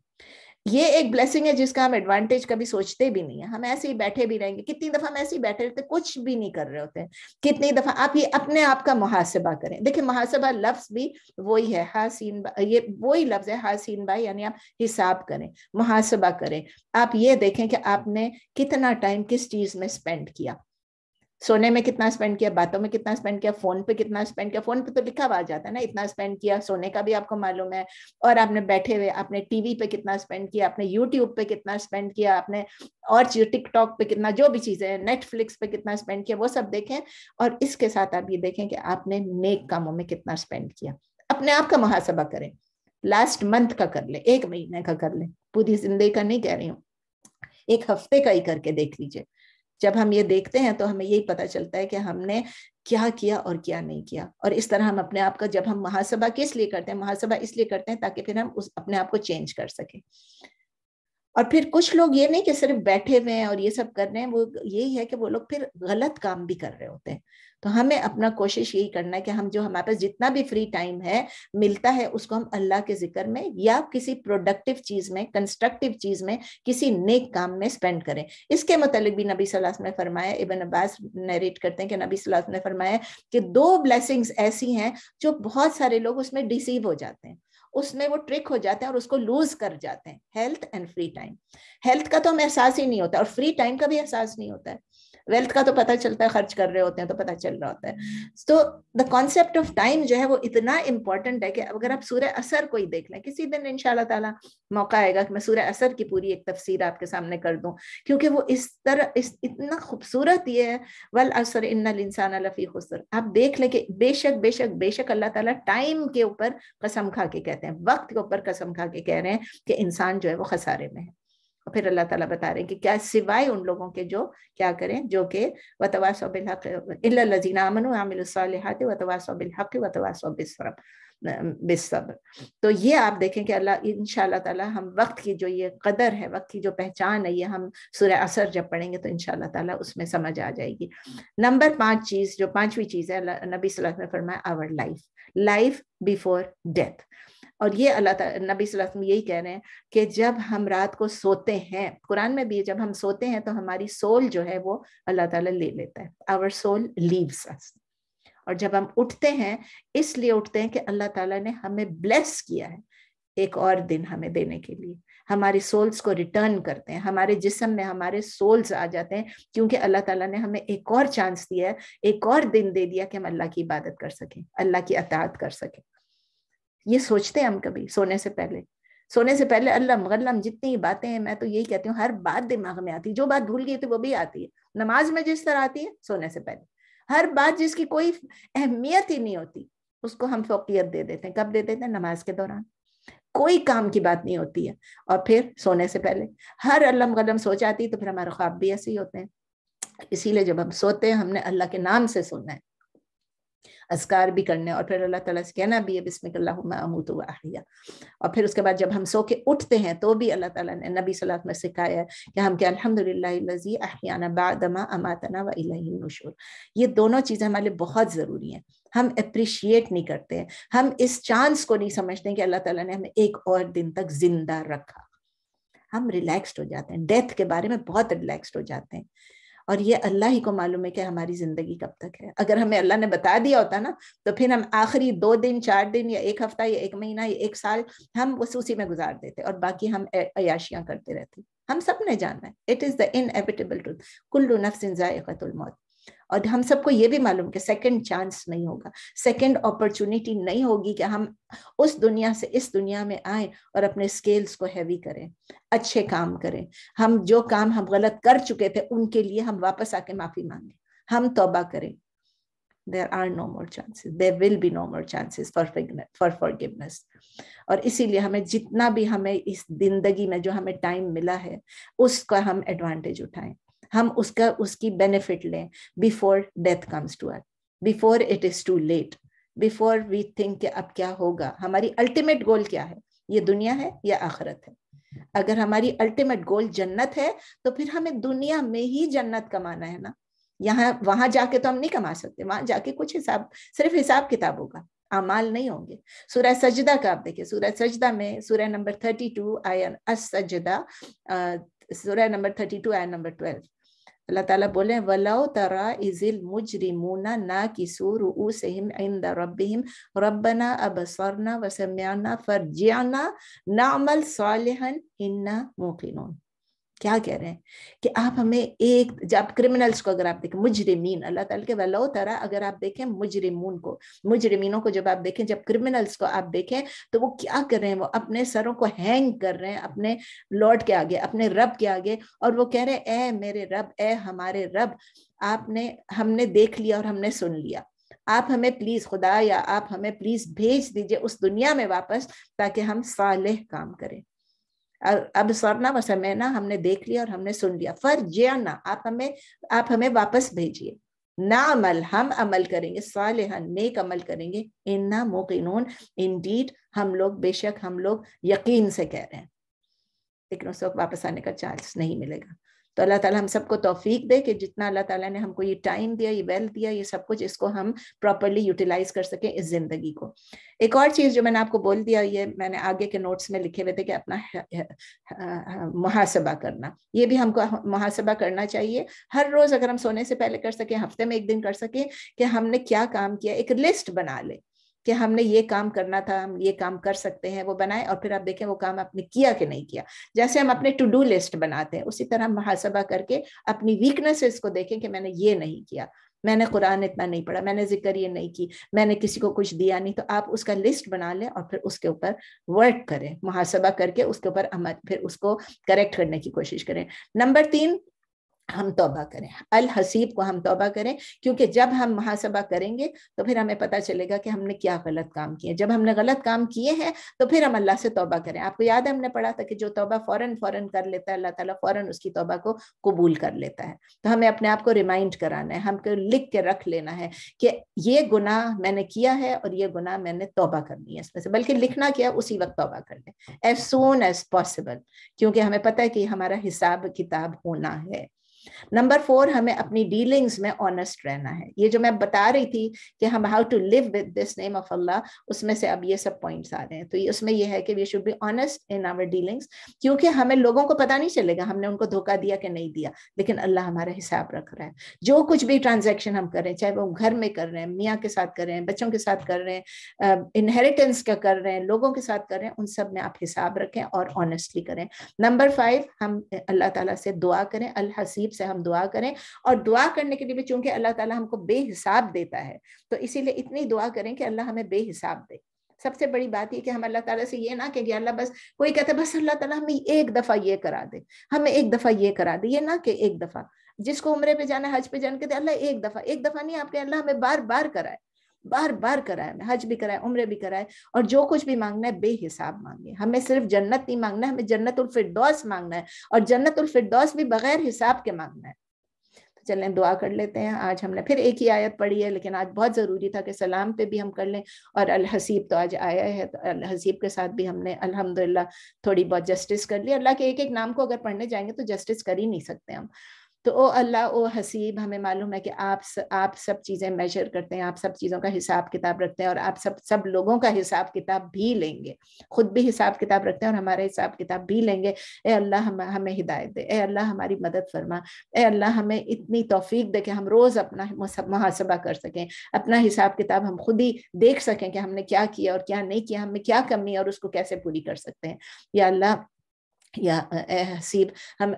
A: ये एक ब्लेसिंग है जिसका हम एडवांटेज कभी सोचते भी नहीं है हम ऐसे ही बैठे भी रहेंगे कितनी दफा हम ऐसे ही बैठे रहते कुछ भी नहीं कर रहे होते कितनी दफा आप ये अपने आप का मुहासबा करें देखिए मुहासबा लफ्ज भी वही है हासीन ये वही लफ्ज है हासीन बाई यानी आप हिसाब करें मुहासबा करें आप ये देखें कि आपने कितना टाइम किस चीज में स्पेंड किया सोने में कितना स्पेंड किया बातों में कितना स्पेंड किया फोन पे कितना स्पेंड किया फोन पे तो लिखा हुआ जाता है ना इतना स्पेंड किया सोने का भी आपको मालूम है और आपने बैठे हुए आपने टीवी पे कितना स्पेंड किया आपने यूट्यूब पे कितना स्पेंड किया आपने और टिकटॉक पे कितना जो भी चीजें हैं नेटफ्लिक्स पे कितना स्पेंड किया वो सब देखें और इसके साथ आप ये देखें कि आपने नेक कामों में कितना स्पेंड किया अपने आप का महासभा करें लास्ट मंथ का कर ले एक महीने का कर ले पूरी जिंदगी का नहीं कह रही हूँ एक हफ्ते का ही करके देख लीजिए जब हम ये देखते हैं तो हमें यही पता चलता है कि हमने क्या किया और क्या नहीं किया और इस तरह हम अपने आप का जब हम महासभा किस लिए करते हैं महासभा इसलिए करते हैं ताकि फिर हम उस अपने आप को चेंज कर सकें और फिर कुछ लोग ये नहीं कि सिर्फ बैठे हुए हैं और ये सब कर रहे हैं वो यही है कि वो लोग फिर गलत काम भी कर रहे होते हैं तो हमें अपना कोशिश यही करना है कि हम जो हमारे पास जितना भी फ्री टाइम है मिलता है उसको हम अल्लाह के जिक्र में या किसी प्रोडक्टिव चीज में कंस्ट्रक्टिव चीज में किसी नेक काम में स्पेंड करें इसके मतलब भी नबी वसल्लम ने फरमाया इबन अब्बास नरेट करते हैं कि नबी वसल्लम ने फरमाया कि दो ब्लेसिंग्स ऐसी हैं जो बहुत सारे लोग उसमें डिसीव हो जाते हैं उसमें वो ट्रिक हो जाते हैं और उसको लूज कर जाते हैं health and free time health का तो हमें एहसास ही नहीं होता और फ्री टाइम का भी एहसास नहीं होता है वेल्थ का तो पता चलता है खर्च कर रहे होते हैं तो पता चल रहा होता है तो द कॉन्सेप्ट ऑफ टाइम जो है वो इतना इंपॉर्टेंट है कि अगर आप सूर्य असर को ही देख लें किसी दिन इनशाला ताला मौका आएगा कि मैं सूर्य असर की पूरी एक तफसीर आपके सामने कर दूं क्योंकि वो इस तरह इस इतना खूबसूरत ये है वल असर इन्ना इंसान लफी खुसर आप देख लें कि बेशक बेशक बेशक अल्लाह ताला टाइम के ऊपर कसम खा के कहते हैं वक्त के ऊपर कसम खा के कह रहे हैं कि इंसान जो है वो खसारे में है फिर अल्लाह ताला बता रहे हैं कि क्या सिवाय उन लोगों के जो क्या करें जो कि वतवास तो ये आप देखें कि अल्लाह इन ताला हम वक्त की जो ये कदर है वक्त की जो पहचान है ये हम सुर असर जब पढ़ेंगे तो इन ताला उसमें समझ आ जाएगी नंबर पांच चीज़ जो पांचवी चीज़ है नबी सल्लल्लाहु अलैहि वसल्लम ने फरमाया our life life before death और ये अल्लाह नबी वसल्लम यही कह रहे हैं कि जब हम रात को सोते हैं कुरान में भी जब हम सोते हैं तो हमारी सोल जो है वो अल्लाह ताला ले लेता है आवर सोल लीव्स अस और जब हम उठते हैं इसलिए उठते हैं कि अल्लाह ताला ने हमें ब्लेस किया है एक और दिन हमें देने के लिए हमारे सोल्स को रिटर्न करते हैं हमारे जिसम में हमारे सोल्स आ जाते हैं क्योंकि अल्लाह ताला ने हमें एक और चांस दिया है एक और दिन दे दिया कि हम अल्लाह की इबादत कर सकें अल्लाह की अतात कर सकें ये सोचते हैं हम कभी सोने से पहले सोने से पहले अल्लम गल्लम जितनी बातें हैं मैं तो यही कहती हूँ हर बात दिमाग में आती है जो बात भूल गई थी वो भी आती है नमाज में जिस तरह आती है सोने से पहले हर बात जिसकी कोई अहमियत ही नहीं होती उसको हम फोकियत दे देते हैं कब दे देते हैं नमाज के दौरान कोई काम की बात नहीं होती है और फिर सोने से पहले हर अल्लम गलम सोच आती है तो फिर हमारे ख्वाब भी ऐसे ही होते हैं इसीलिए जब हम सोते हैं हमने अल्लाह के नाम से सोना है असकार भी करने और फिर अल्लाह ताला से कहना भी है बिस्मिल्लाम अमूत वाहिया और फिर उसके बाद जब हम सो के उठते हैं तो भी अल्लाह ताला ने नबी सलात में सिखाया कि हम क्या अलहमदिल्लाजी अहियाना बादमा अमातना व नशुर ये दोनों चीज़ें हमारे लिए बहुत ज़रूरी हैं हम अप्रिशिएट नहीं करते हैं हम इस चांस को नहीं समझते कि अल्लाह ताला ने हमें एक और दिन तक जिंदा रखा हम रिलैक्स्ड हो जाते हैं डेथ के बारे में बहुत रिलैक्स्ड हो जाते हैं और ये अल्लाह ही को मालूम है कि हमारी जिंदगी कब तक है अगर हमें अल्लाह ने बता दिया होता ना तो फिर हम आखिरी दो दिन चार दिन या एक हफ्ता या एक महीना या एक साल हम उस उसी में गुजार देते और बाकी हम अयाशियाँ करते रहते हम सब ने जानना है it is the inevitable truth कुल्लू नफ्स मौत और हम सबको ये भी मालूम कि सेकंड चांस नहीं होगा सेकंड अपॉर्चुनिटी नहीं होगी कि हम उस दुनिया से इस दुनिया में आए और अपने स्केल्स को हैवी करें अच्छे काम करें हम जो काम हम गलत कर चुके थे उनके लिए हम वापस आके माफी मांगे हम तोबा करें there are no more chances there will be no more chances for for forgiveness और इसीलिए हमें जितना भी हमें इस जिंदगी में जो हमें टाइम मिला है उसका हम एडवांटेज उठाएं हम उसका उसकी बेनिफिट लें before death comes to us before it is too late before we think कि अब क्या होगा हमारी अल्टीमेट गोल क्या है ये दुनिया है या आखरत है अगर हमारी अल्टीमेट गोल जन्नत है तो फिर हमें दुनिया में ही जन्नत कमाना है ना यहाँ वहां जाके तो हम नहीं कमा सकते वहां जाके कुछ हिसाब सिर्फ हिसाब किताब होगा अमाल नहीं होंगे सूरह सजदा का आप देखिए सूरह सजदा में सूरह नंबर थर्टी टू आयन असजदा सूरह नंबर थर्टी टू आयन नंबर ट्वेल्व الله تعالى بولين ولو ترى إذ المجرمون ناكسوا رؤوسهم عند ربهم ربنا أبصرنا وسمعنا فارجعنا نعمل صالحا إنا موقنون क्या कह रहे हैं कि आप हमें एक जब क्रिमिनल्स को अगर आप देखें मुजरिमीन अल्लाह ताला के वलो तरह अगर आप देखें मुजरिमून को मुजरिमीनों को जब आप देखें जब क्रिमिनल्स को आप देखें तो वो क्या कर रहे हैं वो अपने सरों को हैंग कर रहे हैं अपने लॉर्ड के आगे अपने रब के आगे और वो कह रहे हैं ए मेरे रब ए हमारे रब आपने हमने देख लिया और हमने सुन लिया आप हमें प्लीज खुदा या आप हमें प्लीज भेज दीजिए उस दुनिया में वापस ताकि हम साले काम करें अब स्वर्णा ना हमने देख लिया और हमने सुन लिया ना आप हमें आप हमें वापस भेजिए ना अमल हम अमल करेंगे सालेहन नेक अमल करेंगे इन ना मोकिन इन डीट हम लोग बेशक हम लोग यकीन से कह रहे हैं लेकिन उस वक्त वापस आने का चांस नहीं मिलेगा तो अल्लाह ताला हम सबको तोफीक दे कि जितना अल्लाह ताला ने हमको ये टाइम दिया ये वेल्थ दिया ये सब कुछ इसको हम प्रॉपरली यूटिलाइज कर सकें इस ज़िंदगी को एक और चीज़ जो मैंने आपको बोल दिया ये मैंने आगे के नोट्स में लिखे हुए थे कि अपना मुहासबा करना ये भी हमको मुहासबा करना चाहिए हर रोज़ अगर हम सोने से पहले कर सकें हफ्ते में एक दिन कर सकें कि हमने क्या काम किया एक लिस्ट बना लें कि हमने ये काम करना था हम ये काम कर सकते हैं वो बनाए और फिर आप देखें वो काम आपने किया कि नहीं किया जैसे हम अपने टू डू लिस्ट बनाते हैं उसी तरह महासभा करके अपनी वीकनेसेस को देखें कि मैंने ये नहीं किया मैंने कुरान इतना नहीं पढ़ा मैंने जिक्र ये नहीं की मैंने किसी को कुछ दिया नहीं तो आप उसका लिस्ट बना लें और फिर उसके ऊपर वर्क करें महासभा करके उसके ऊपर फिर उसको करेक्ट करने की कोशिश करें नंबर तीन हम तौबा करें अल हसीब को हम तौबा करें क्योंकि जब हम महासभा करेंगे तो फिर हमें पता चलेगा कि हमने क्या गलत काम किए जब हमने गलत काम किए हैं तो फिर हम अल्लाह से तौबा करें आपको याद है हमने पढ़ा था कि जो तौबा फौरन फौरन कर लेता है अल्लाह ताला फौरन उसकी तौबा को कबूल कर लेता है तो हमें अपने आप को रिमाइंड कराना है हमको लिख के रख लेना है कि ये गुनाह मैंने किया है और ये गुनाह मैंने तौबा करनी है इसमें से बल्कि लिखना क्या उसी वक्त तौबा कर लें एज सोन एज पॉसिबल क्योंकि हमें पता है कि हमारा हिसाब किताब होना है नंबर फोर हमें अपनी डीलिंग्स में ऑनेस्ट रहना है ये जो मैं बता रही थी कि हम how to live with this name of अल्लाह उसमें से अब ये सब पॉइंट्स आ रहे हैं तो ये उसमें ये है कि we should be honest in our dealings क्योंकि हमें लोगों को पता नहीं चलेगा हमने उनको धोखा दिया कि नहीं दिया लेकिन अल्लाह हमारा हिसाब रख रहा है जो कुछ भी ट्रांजेक्शन हम करें चाहे वो घर में कर रहे हैं मियाँ के साथ कर रहे हैं बच्चों के साथ कर रहे हैं इनहेरिटेंस का कर रहे हैं लोगों के साथ कर रहे हैं उन सब में आप हिसाब रखें और ऑनेस्टली करें नंबर फाइव हम अल्लाह तला से दुआ करें अल हसीब से हम दुआ करें और दुआ करने के लिए भी चूंकि अल्लाह ताला हमको बेहिसाब देता है तो इसीलिए इतनी दुआ करें कि अल्लाह हमें बेहिसाब दे सबसे बड़ी बात यह कि हम अल्लाह ताला से ये ना कहें कि अल्लाह बस कोई कहते बस अल्लाह ताला हमें एक दफ़ा ये करा दे हमें एक दफ़ा ये करा दे ये ना कि एक दफ़ा जिसको उम्र पे जाना हज पे जाने कहते अल्लाह एक दफ़ा एक दफ़ा नहीं आपके अल्लाह हमें बार बार कराए बार बार कराए हमें हज भी कराए उम्र भी कराए और जो कुछ भी मांगना है बेहिसाब मांगे हमें सिर्फ जन्नत नहीं मांगना है हमें जन्नत उलफिरदौस मांगना है और जन्नत उलफिरदौस भी बगैर हिसाब के मांगना है तो चलें दुआ कर लेते हैं आज हमने फिर एक ही आयत पढ़ी है लेकिन आज बहुत ज़रूरी था कि सलाम पे भी हम कर लें और अल हसीब तो आज आया है तो अल हसीब के साथ भी हमने अल्हम्दुलिल्लाह थोड़ी बहुत जस्टिस कर ली अल्लाह के एक एक नाम को अगर पढ़ने जाएंगे तो जस्टिस कर ही नहीं सकते हम तो ओ अल्लाह ओ हसीब हमें मालूम है कि आप स, आप सब चीज़ें मेजर करते हैं आप सब चीज़ों का हिसाब किताब रखते हैं और आप सब सब लोगों का हिसाब किताब भी लेंगे खुद भी हिसाब किताब रखते हैं और हमारा हिसाब किताब भी लेंगे ए अल्लाह हम हमें हिदायत दे ए अल्लाह हमारी मदद फरमा ए अल्लाह हमें इतनी तोफ़ीक दे कि हम रोज़ अपना मुहासबा कर सकें अपना हिसाब किताब हम खुद ही देख सकें कि हमने क्या किया और क्या नहीं किया हमें क्या कमी और उसको कैसे पूरी कर सकते हैं या अल्लाह या हसीब हम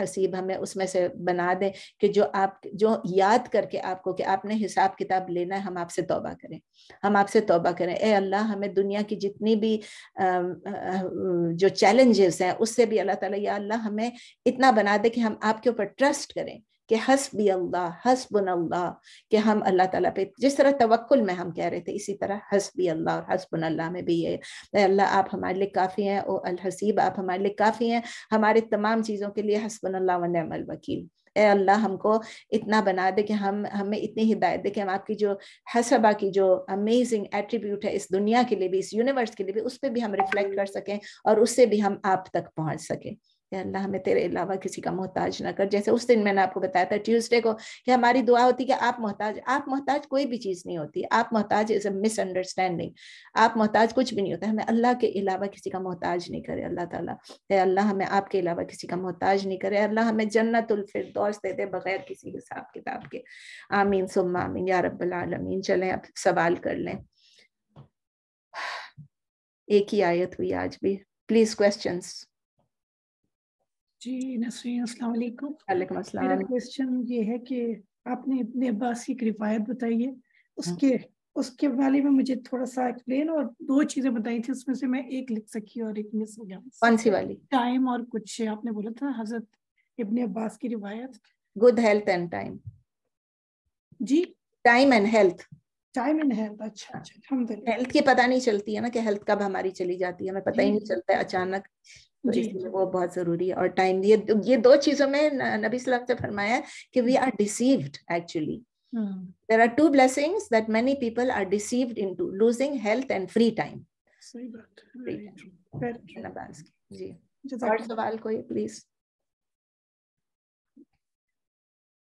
A: हसीब हमें उसमें से बना दें कि जो आप जो याद करके आपको कि आपने हिसाब किताब लेना है हम आपसे तौबा करें हम आपसे तौबा करें ए अल्लाह हमें दुनिया की जितनी भी जो चैलेंजेस हैं उससे भी अल्लाह ताला या अल्लाह हमें इतना बना दे कि हम आपके ऊपर ट्रस्ट करें कि हसबी अल्लाह हसबन अल्लाह कि हम अल्लाह ताला पे जिस तरह तवक्ल में हम कह रहे थे इसी तरह हसबी अल्लाह और हसबन अल्लाह में भी ये अल्लाह आप हमारे लिए काफ़ी हैं ओ अल हसीब आप हमारे लिए काफ़ी हैं हमारे तमाम चीज़ों के लिए हसबन अल्लाह वनमल वकील ए अल्लाह हमको इतना बना दे कि हम हमें इतनी हिदायत दे कि हम आपकी जो हसबा की जो अमेजिंग एट्रीब्यूट है इस दुनिया के लिए भी इस यूनिवर्स के लिए भी उस पर भी हम रिफ्लेक्ट कर सकें और उससे भी हम आप तक पहुंच सकें अल्लाह हमें तेरे अलावा किसी का मोहताज ना कर जैसे उस दिन मैंने आपको बताया था ट्यूसडे को कि हमारी दुआ होती कि आप मोहताज आप मोहताज कोई भी चीज़ नहीं होती आप मोहताज इज़ अ मिसअंडरस्टैंडिंग आप मोहताज कुछ भी नहीं होता हमें अल्लाह के अलावा किसी का मोहताज नहीं करे अल्लाह ताला अल्लाह हमें आपके अलावा किसी का मोहताज नहीं करे अल्लाह हमें जन्नतफरदौस दे दे बगैर किसी हिसाब किताब के आमीन सुम आमीन या रबालमीन चले आप सवाल कर लें एक ही आयत हुई आज भी प्लीज क्वेश्चंस जी अस्सलाम मेरा
B: क्वेश्चन ये है कि आपने इब्ने अब्बास की रिवायत बताई है उसके हाँ। उसके बारे में मुझे थोड़ा सा एक्सप्लेन और दो चीजें बताई थी उसमें से मैं एक लिख सकी और एक मिस हो गया कौन सी वाली टाइम और
A: कुछ आपने बोला था हजरत इब्ने अब्बास की रिवायत गुड हेल्थ एंड टाइम जी time and health time and health अच्छा हाँ। अच्छा हेल्थ की पता नहीं चलती है ना कि हेल्थ कब हमारी चली जाती है हमें पता ही नहीं चलता है अचानक तो इसलिए वो बहुत जरूरी है और टाइम ये ये दो चीजों में नबी सलाम से फरमाया कि we are deceived actually
B: there
A: are two blessings that many people are deceived into losing health and free time सही बात जी और सवाल कोई प्लीज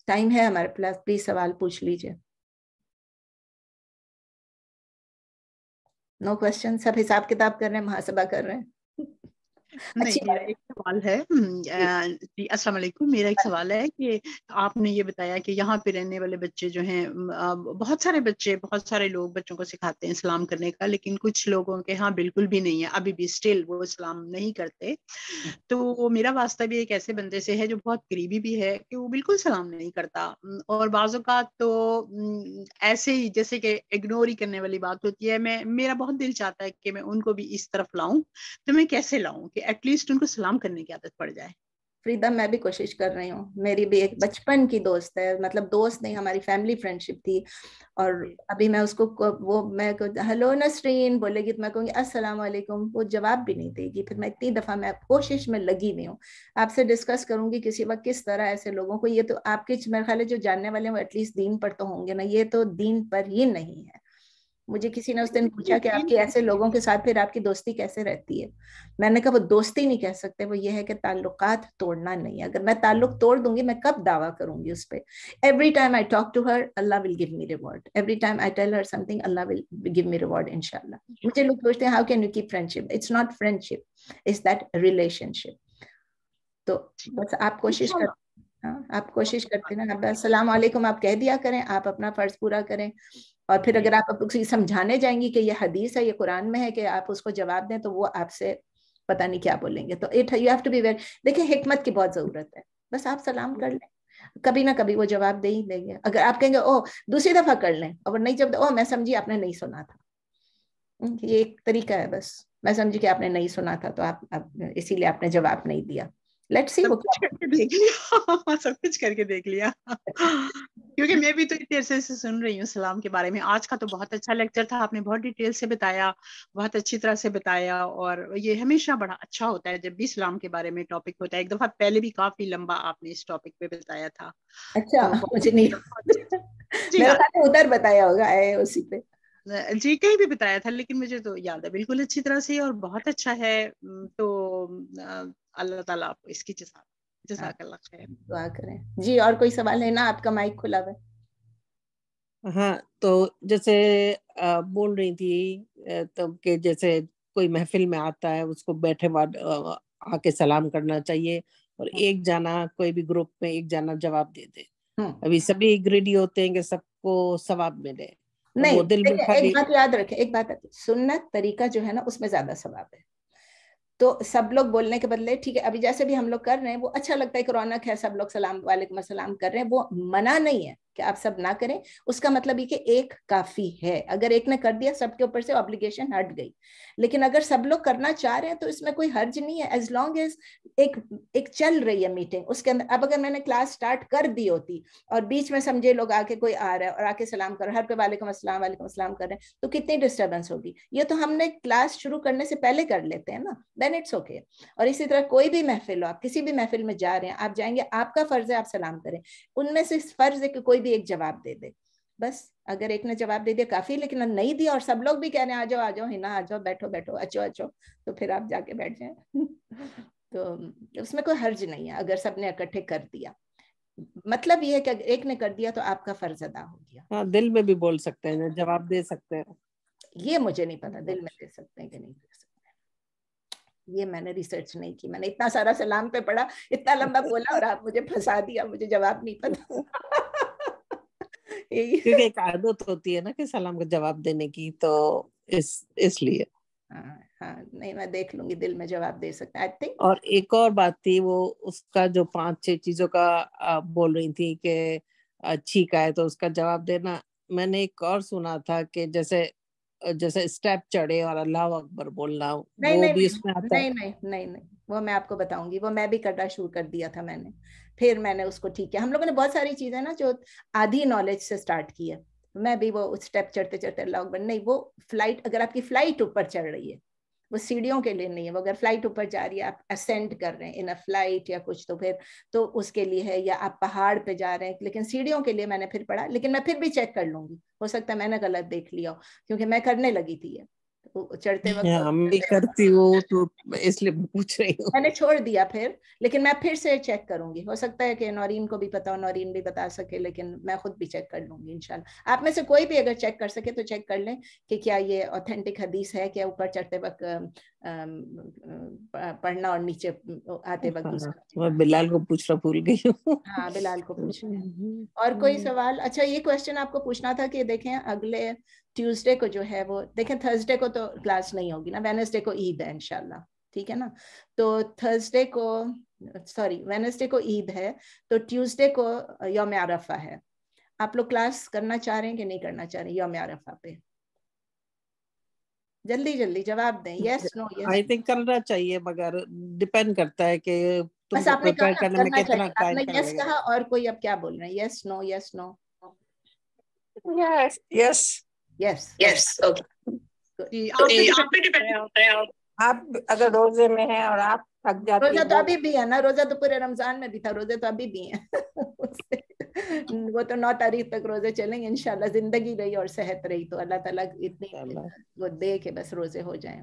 A: टाइम है हमारे पास प्लीज सवाल पूछ लीजिए नो क्वेश्चन सब हिसाब किताब कर रहे हैं महासभा कर रहे हैं नहीं मेरा एक सवाल
B: है जी मेरा एक सवाल है कि आपने ये बताया कि यहाँ पे रहने वाले बच्चे जो हैं बहुत सारे बच्चे बहुत सारे लोग बच्चों को सिखाते हैं इस्लाम करने का लेकिन कुछ लोगों के यहाँ बिल्कुल भी नहीं है अभी भी स्टिल वो इस्लाम नहीं करते तो मेरा वास्ता भी एक ऐसे बंदे से है जो बहुत करीबी भी है कि वो बिल्कुल सलाम नहीं करता और बाज़ तो ऐसे ही जैसे कि इग्नोर ही करने वाली बात होती है मैं मेरा बहुत दिल चाहता है कि मैं उनको भी इस तरफ लाऊं तो मैं कैसे लाऊं कि एटलीस्ट उनको सलाम करने की आदत
A: पड़ जाए फ्रीदा मैं भी कोशिश कर रही हूँ मेरी भी एक बचपन की दोस्त है मतलब दोस्त नहीं हमारी फैमिली फ्रेंडशिप थी और अभी मैं उसको वो मैं हेलो नसरीन बोलेगी तो मैं कहूँगी अस्सलाम वालेकुम वो जवाब भी नहीं देगी फिर मैं इतनी दफ़ा मैं कोशिश में लगी हुई हूँ आपसे डिस्कस करूंगी किसी वक्त किस तरह ऐसे लोगों को ये तो आपके मेरे ख्याल जो जानने वाले हैं वो एटलीस्ट दीन पर तो होंगे ना ये तो दीन पर ही नहीं है मुझे किसी ने उस दिन पूछा कि आपकी ऐसे लोगों के साथ फिर आपकी दोस्ती कैसे रहती है मैंने कहा वो दोस्ती नहीं कह सकते वो ये है कि ताल्लुकात तोड़ना नहीं अगर मैं ताल्लुक तोड़ दूंगी मैं कब दावा करूंगी उस पर every time I talk to her अल्लाह will give me reward every time I tell her something अल्लाह विल गिव मी रिवॉर्ड इनशाला मुझे लोग पूछते हैं how can you keep friendship it's not friendship is that relationship तो बस आप कोशिश कर हाँ, आप कोशिश करते ना आप सलाम वालेकुम आप कह दिया करें आप अपना फर्ज पूरा करें और फिर अगर आप उसे समझाने जाएंगी कि ये हदीस है ये कुरान में है कि आप उसको जवाब दें तो वो आपसे पता नहीं क्या बोलेंगे तो it you have to be very देखिए हिकमत की बहुत ज़रूरत है बस आप सलाम कर लें कभी ना कभी वो जवाब दे ही देंगे अगर आप कहेंगे ओ दूसरी दफा कर लें और नहीं जब ओ मैं समझी आपने नहीं सुना था ये एक तरीका है बस मैं समझी कि आपने नहीं सुना था तो आप, आप इसीलिए आपने जवाब नहीं दिया
B: लेट्स सी वो करके देख लिया हाँ, सब कुछ करके देख लिया क्योंकि मैं भी तो इतने अरसे से सुन रही हूँ सलाम के बारे में आज का तो बहुत अच्छा लेक्चर था आपने बहुत डिटेल से बताया बहुत अच्छी तरह से बताया और ये हमेशा बड़ा अच्छा होता है जब भी सलाम के बारे में टॉपिक होता है एक दफा पहले भी काफी लंबा आपने इस टॉपिक पे बताया था अच्छा तो मुझे नहीं अच्छा हाँ।
A: उधर बताया होगा उसी पे
B: जी कहीं भी बताया था लेकिन मुझे तो याद है बिल्कुल अच्छी तरह से और बहुत अच्छा है तो अल्लाह ताला आपको इसकी जजा
A: अल्लाह खैर दुआ करें जी और कोई सवाल है ना आपका माइक खुला हुआ
B: हाँ तो जैसे बोल रही थी तो के जैसे कोई महफिल में आता है उसको बैठे बाद आके सलाम करना चाहिए और हाँ। एक जाना कोई भी ग्रुप में एक जाना जवाब दे दे हाँ। अभी सभी ग्रेडी होते हैं कि सबको सवाब मिले तो नहीं दिल एक बात
A: याद रखे एक बात सुन्नत तरीका जो है ना उसमें ज्यादा सवाब है तो सब लोग बोलने के बदले ठीक है अभी जैसे भी हम लोग कर रहे हैं वो अच्छा लगता है कि रौनक है सब लोग सलाम वालेकुम सलाम कर रहे हैं वो मना नहीं है कि आप सब ना करें उसका मतलब ये कि एक काफी है अगर एक ने कर दिया सबके ऊपर से ऑब्लिगेशन हट गई लेकिन अगर सब लोग करना चाह रहे हैं तो इसमें कोई हर्ज नहीं है एज लॉन्ग एज एक एक चल रही है मीटिंग उसके अंदर अब अगर मैंने क्लास स्टार्ट कर दी होती और बीच में समझे लोग आके कोई आ रहा है और आके सलाम कर हर पे वालेकुम असलम वालेकुम असलम कर रहे हैं तो कितनी डिस्टर्बेंस होगी ये तो हमने क्लास शुरू करने से पहले कर लेते हैं ना देन इट्स ओके और इसी तरह कोई भी महफिल हो आप किसी भी महफिल में जा रहे हैं आप जाएंगे आपका फर्ज है आप सलाम करें उनमें से फर्ज है कि कोई कोई भी एक जवाब दे दे बस अगर एक ने जवाब दे दिया काफी लेकिन नहीं दिया और सब लोग भी कह रहे हैं आ जाओ आ जाओ हिना आ जाओ बैठो बैठो अचो अचो तो फिर आप जाके बैठ जाए तो उसमें कोई हर्ज नहीं है अगर सबने इकट्ठे कर दिया मतलब ये है कि अगर एक ने कर दिया तो आपका फर्ज अदा हो गया आ, हाँ, दिल में भी बोल सकते हैं जवाब दे सकते हैं ये मुझे नहीं पता दिल में दे सकते हैं कि नहीं दे सकते ये मैंने रिसर्च नहीं की मैंने इतना सारा सलाम पे पढ़ा इतना लंबा बोला और आप मुझे फंसा दिया मुझे जवाब नहीं पता
B: क्योंकि एक आदत होती है ना कि सलाम का जवाब देने की तो इस
A: इसलिए हाँ, हाँ नहीं मैं देख लूंगी दिल में जवाब दे सकता आई थिंक
B: और एक और बात थी वो उसका जो पांच छह चीजों का आप बोल रही थी कि अच्छी का है तो उसका जवाब देना मैंने एक और सुना था कि जैसे जैसे स्टेप चढ़े
A: और अल्लाह अकबर बोलना नहीं, वो नहीं, भी इसमें आता नहीं, नहीं नहीं नहीं नहीं वो मैं आपको बताऊंगी वो मैं भी करना शुरू कर दिया था मैंने फिर मैंने उसको ठीक किया हम लोगों ने बहुत सारी चीज़ें ना जो आधी नॉलेज से स्टार्ट की है मैं भी वो स्टेप चढ़ते चढ़ते बन नहीं वो फ्लाइट अगर आपकी फ्लाइट ऊपर चढ़ रही है वो सीढ़ियों के लिए नहीं है वो अगर फ्लाइट ऊपर जा रही है आप असेंड कर रहे हैं इन अ फ्लाइट या कुछ तो फिर तो उसके लिए है या आप पहाड़ पे जा रहे हैं लेकिन सीढ़ियों के लिए मैंने फिर पढ़ा लेकिन मैं फिर भी चेक कर लूंगी हो सकता है मैंने गलत देख लिया हो क्योंकि मैं करने लगी थी ये चढ़ते वक्त हम भी
B: करती हूँ तो इसलिए पूछ रही हूँ मैंने
A: छोड़ दिया फिर लेकिन मैं फिर से चेक करूंगी हो सकता है कि नौरीन को भी पता हो नौरीन भी बता सके लेकिन मैं खुद भी चेक कर लूंगी इनशाला आप में से कोई भी अगर चेक कर सके तो चेक कर लें कि क्या ये ऑथेंटिक हदीस है क्या ऊपर चढ़ते वक्त पढ़ना और नीचे आते वक्त हाँ,
B: मैं बिलाल को पूछना भूल गई हूँ
A: हाँ बिलाल को पूछना हम्म, हम्म। और कोई सवाल अच्छा ये क्वेश्चन आपको पूछना था कि देखें अगले ट्यूसडे को जो है वो देखें थर्सडे को तो क्लास नहीं होगी ना वेनसडे को ईद है इनशाला ठीक है ना तो थर्सडे को सॉरी वेनसडे को ईद है तो ट्यूसडे को योम आरफा है आप लोग क्लास करना चाह रहे हैं कि नहीं करना चाह रहे योम आरफा पे जल्दी जल्दी जवाब दें yes no yes I
B: think करना चाहिए मगर डिपेंड करता है कि बस आपने कहा करने में कितना टाइम आपने यस कहा
A: और कोई अब क्या बोल रहे हैं yes no yes no yes yes yes yes okay आप
B: डिपेंड
A: आप अगर रोजे में हैं और आप थक जाते रोजा तो, तो अभी भी है ना रोजा तो पूरे रमजान में भी था रोजे तो अभी भी है वो तो नौ तारीख तक रोजे चलेंगे इनशाला जिंदगी रही और सेहत रही तो अल्लाह ताला इतनी वो दे के बस रोजे हो जाए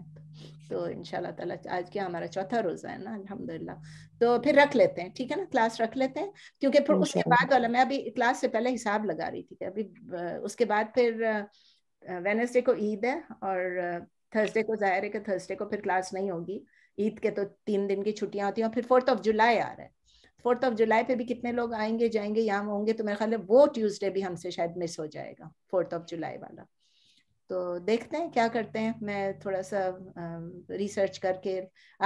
A: तो इनशाला ताला आज क्या हमारा चौथा रोजा है ना अलहमदुल्ला तो फिर रख लेते हैं ठीक है ना क्लास रख लेते हैं क्योंकि फिर उसके बाद वाला मैं अभी क्लास से पहले हिसाब लगा रही थी अभी उसके बाद फिर वेनेसडे को ईद है और थर्सडे को जाहिर है कि थर्सडे को फिर क्लास नहीं होगी ईद के तो तीन दिन की छुट्टियां होती हैं और फिर फोर्थ ऑफ जुलाई आ रहा है फोर्थ ऑफ जुलाई पे भी कितने लोग आएंगे जाएंगे यहाँ होंगे तो मेरे ख्याल वो ट्यूजडे भी हमसे शायद मिस हो जाएगा फोर्थ ऑफ जुलाई वाला तो देखते हैं क्या करते हैं मैं थोड़ा सा रिसर्च करके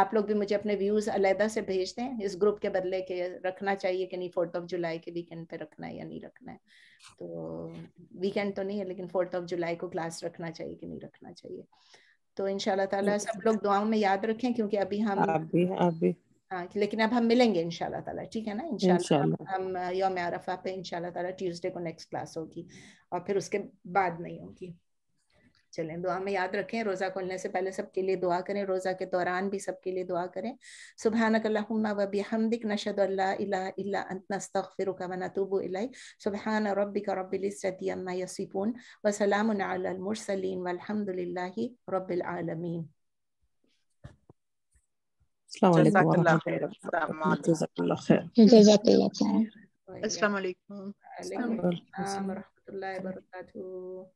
A: आप लोग भी मुझे अपने व्यूज अलहदा से भेजते हैं इस ग्रुप के बदले के रखना चाहिए कि नहीं फोर्थ ऑफ जुलाई के वीकेंड पे रखना है या नहीं रखना है तो वीकेंड तो नहीं है लेकिन फोर्थ ऑफ जुलाई को क्लास रखना चाहिए कि नहीं रखना चाहिए तो इनशाला सब लोग दुआओं में याद रखें क्योंकि अभी हम आप
B: भी, आप भी।
A: हाँ लेकिन अब हम मिलेंगे इनशाला ताला ठीक है ना इनशाला हम योम आरफा पे इनशाला ताला ट्यूसडे को नेक्स्ट क्लास होगी और फिर उसके बाद नहीं होगी चलें दुआ में याद रखें रोज़ा खोलने से पहले सबके लिए दुआ करें रोज़ा के दौरान भी सबके लिए दुआ करें सुबह व बिहमदिक सुबह अल्ला इलाहा इल्ला अंत
B: السلام عليكم ورحمة الله خير جزاك الله خير جزاك الله خير طيب. السلام عليكم وعليكم السلام ورحمة الله وبركاته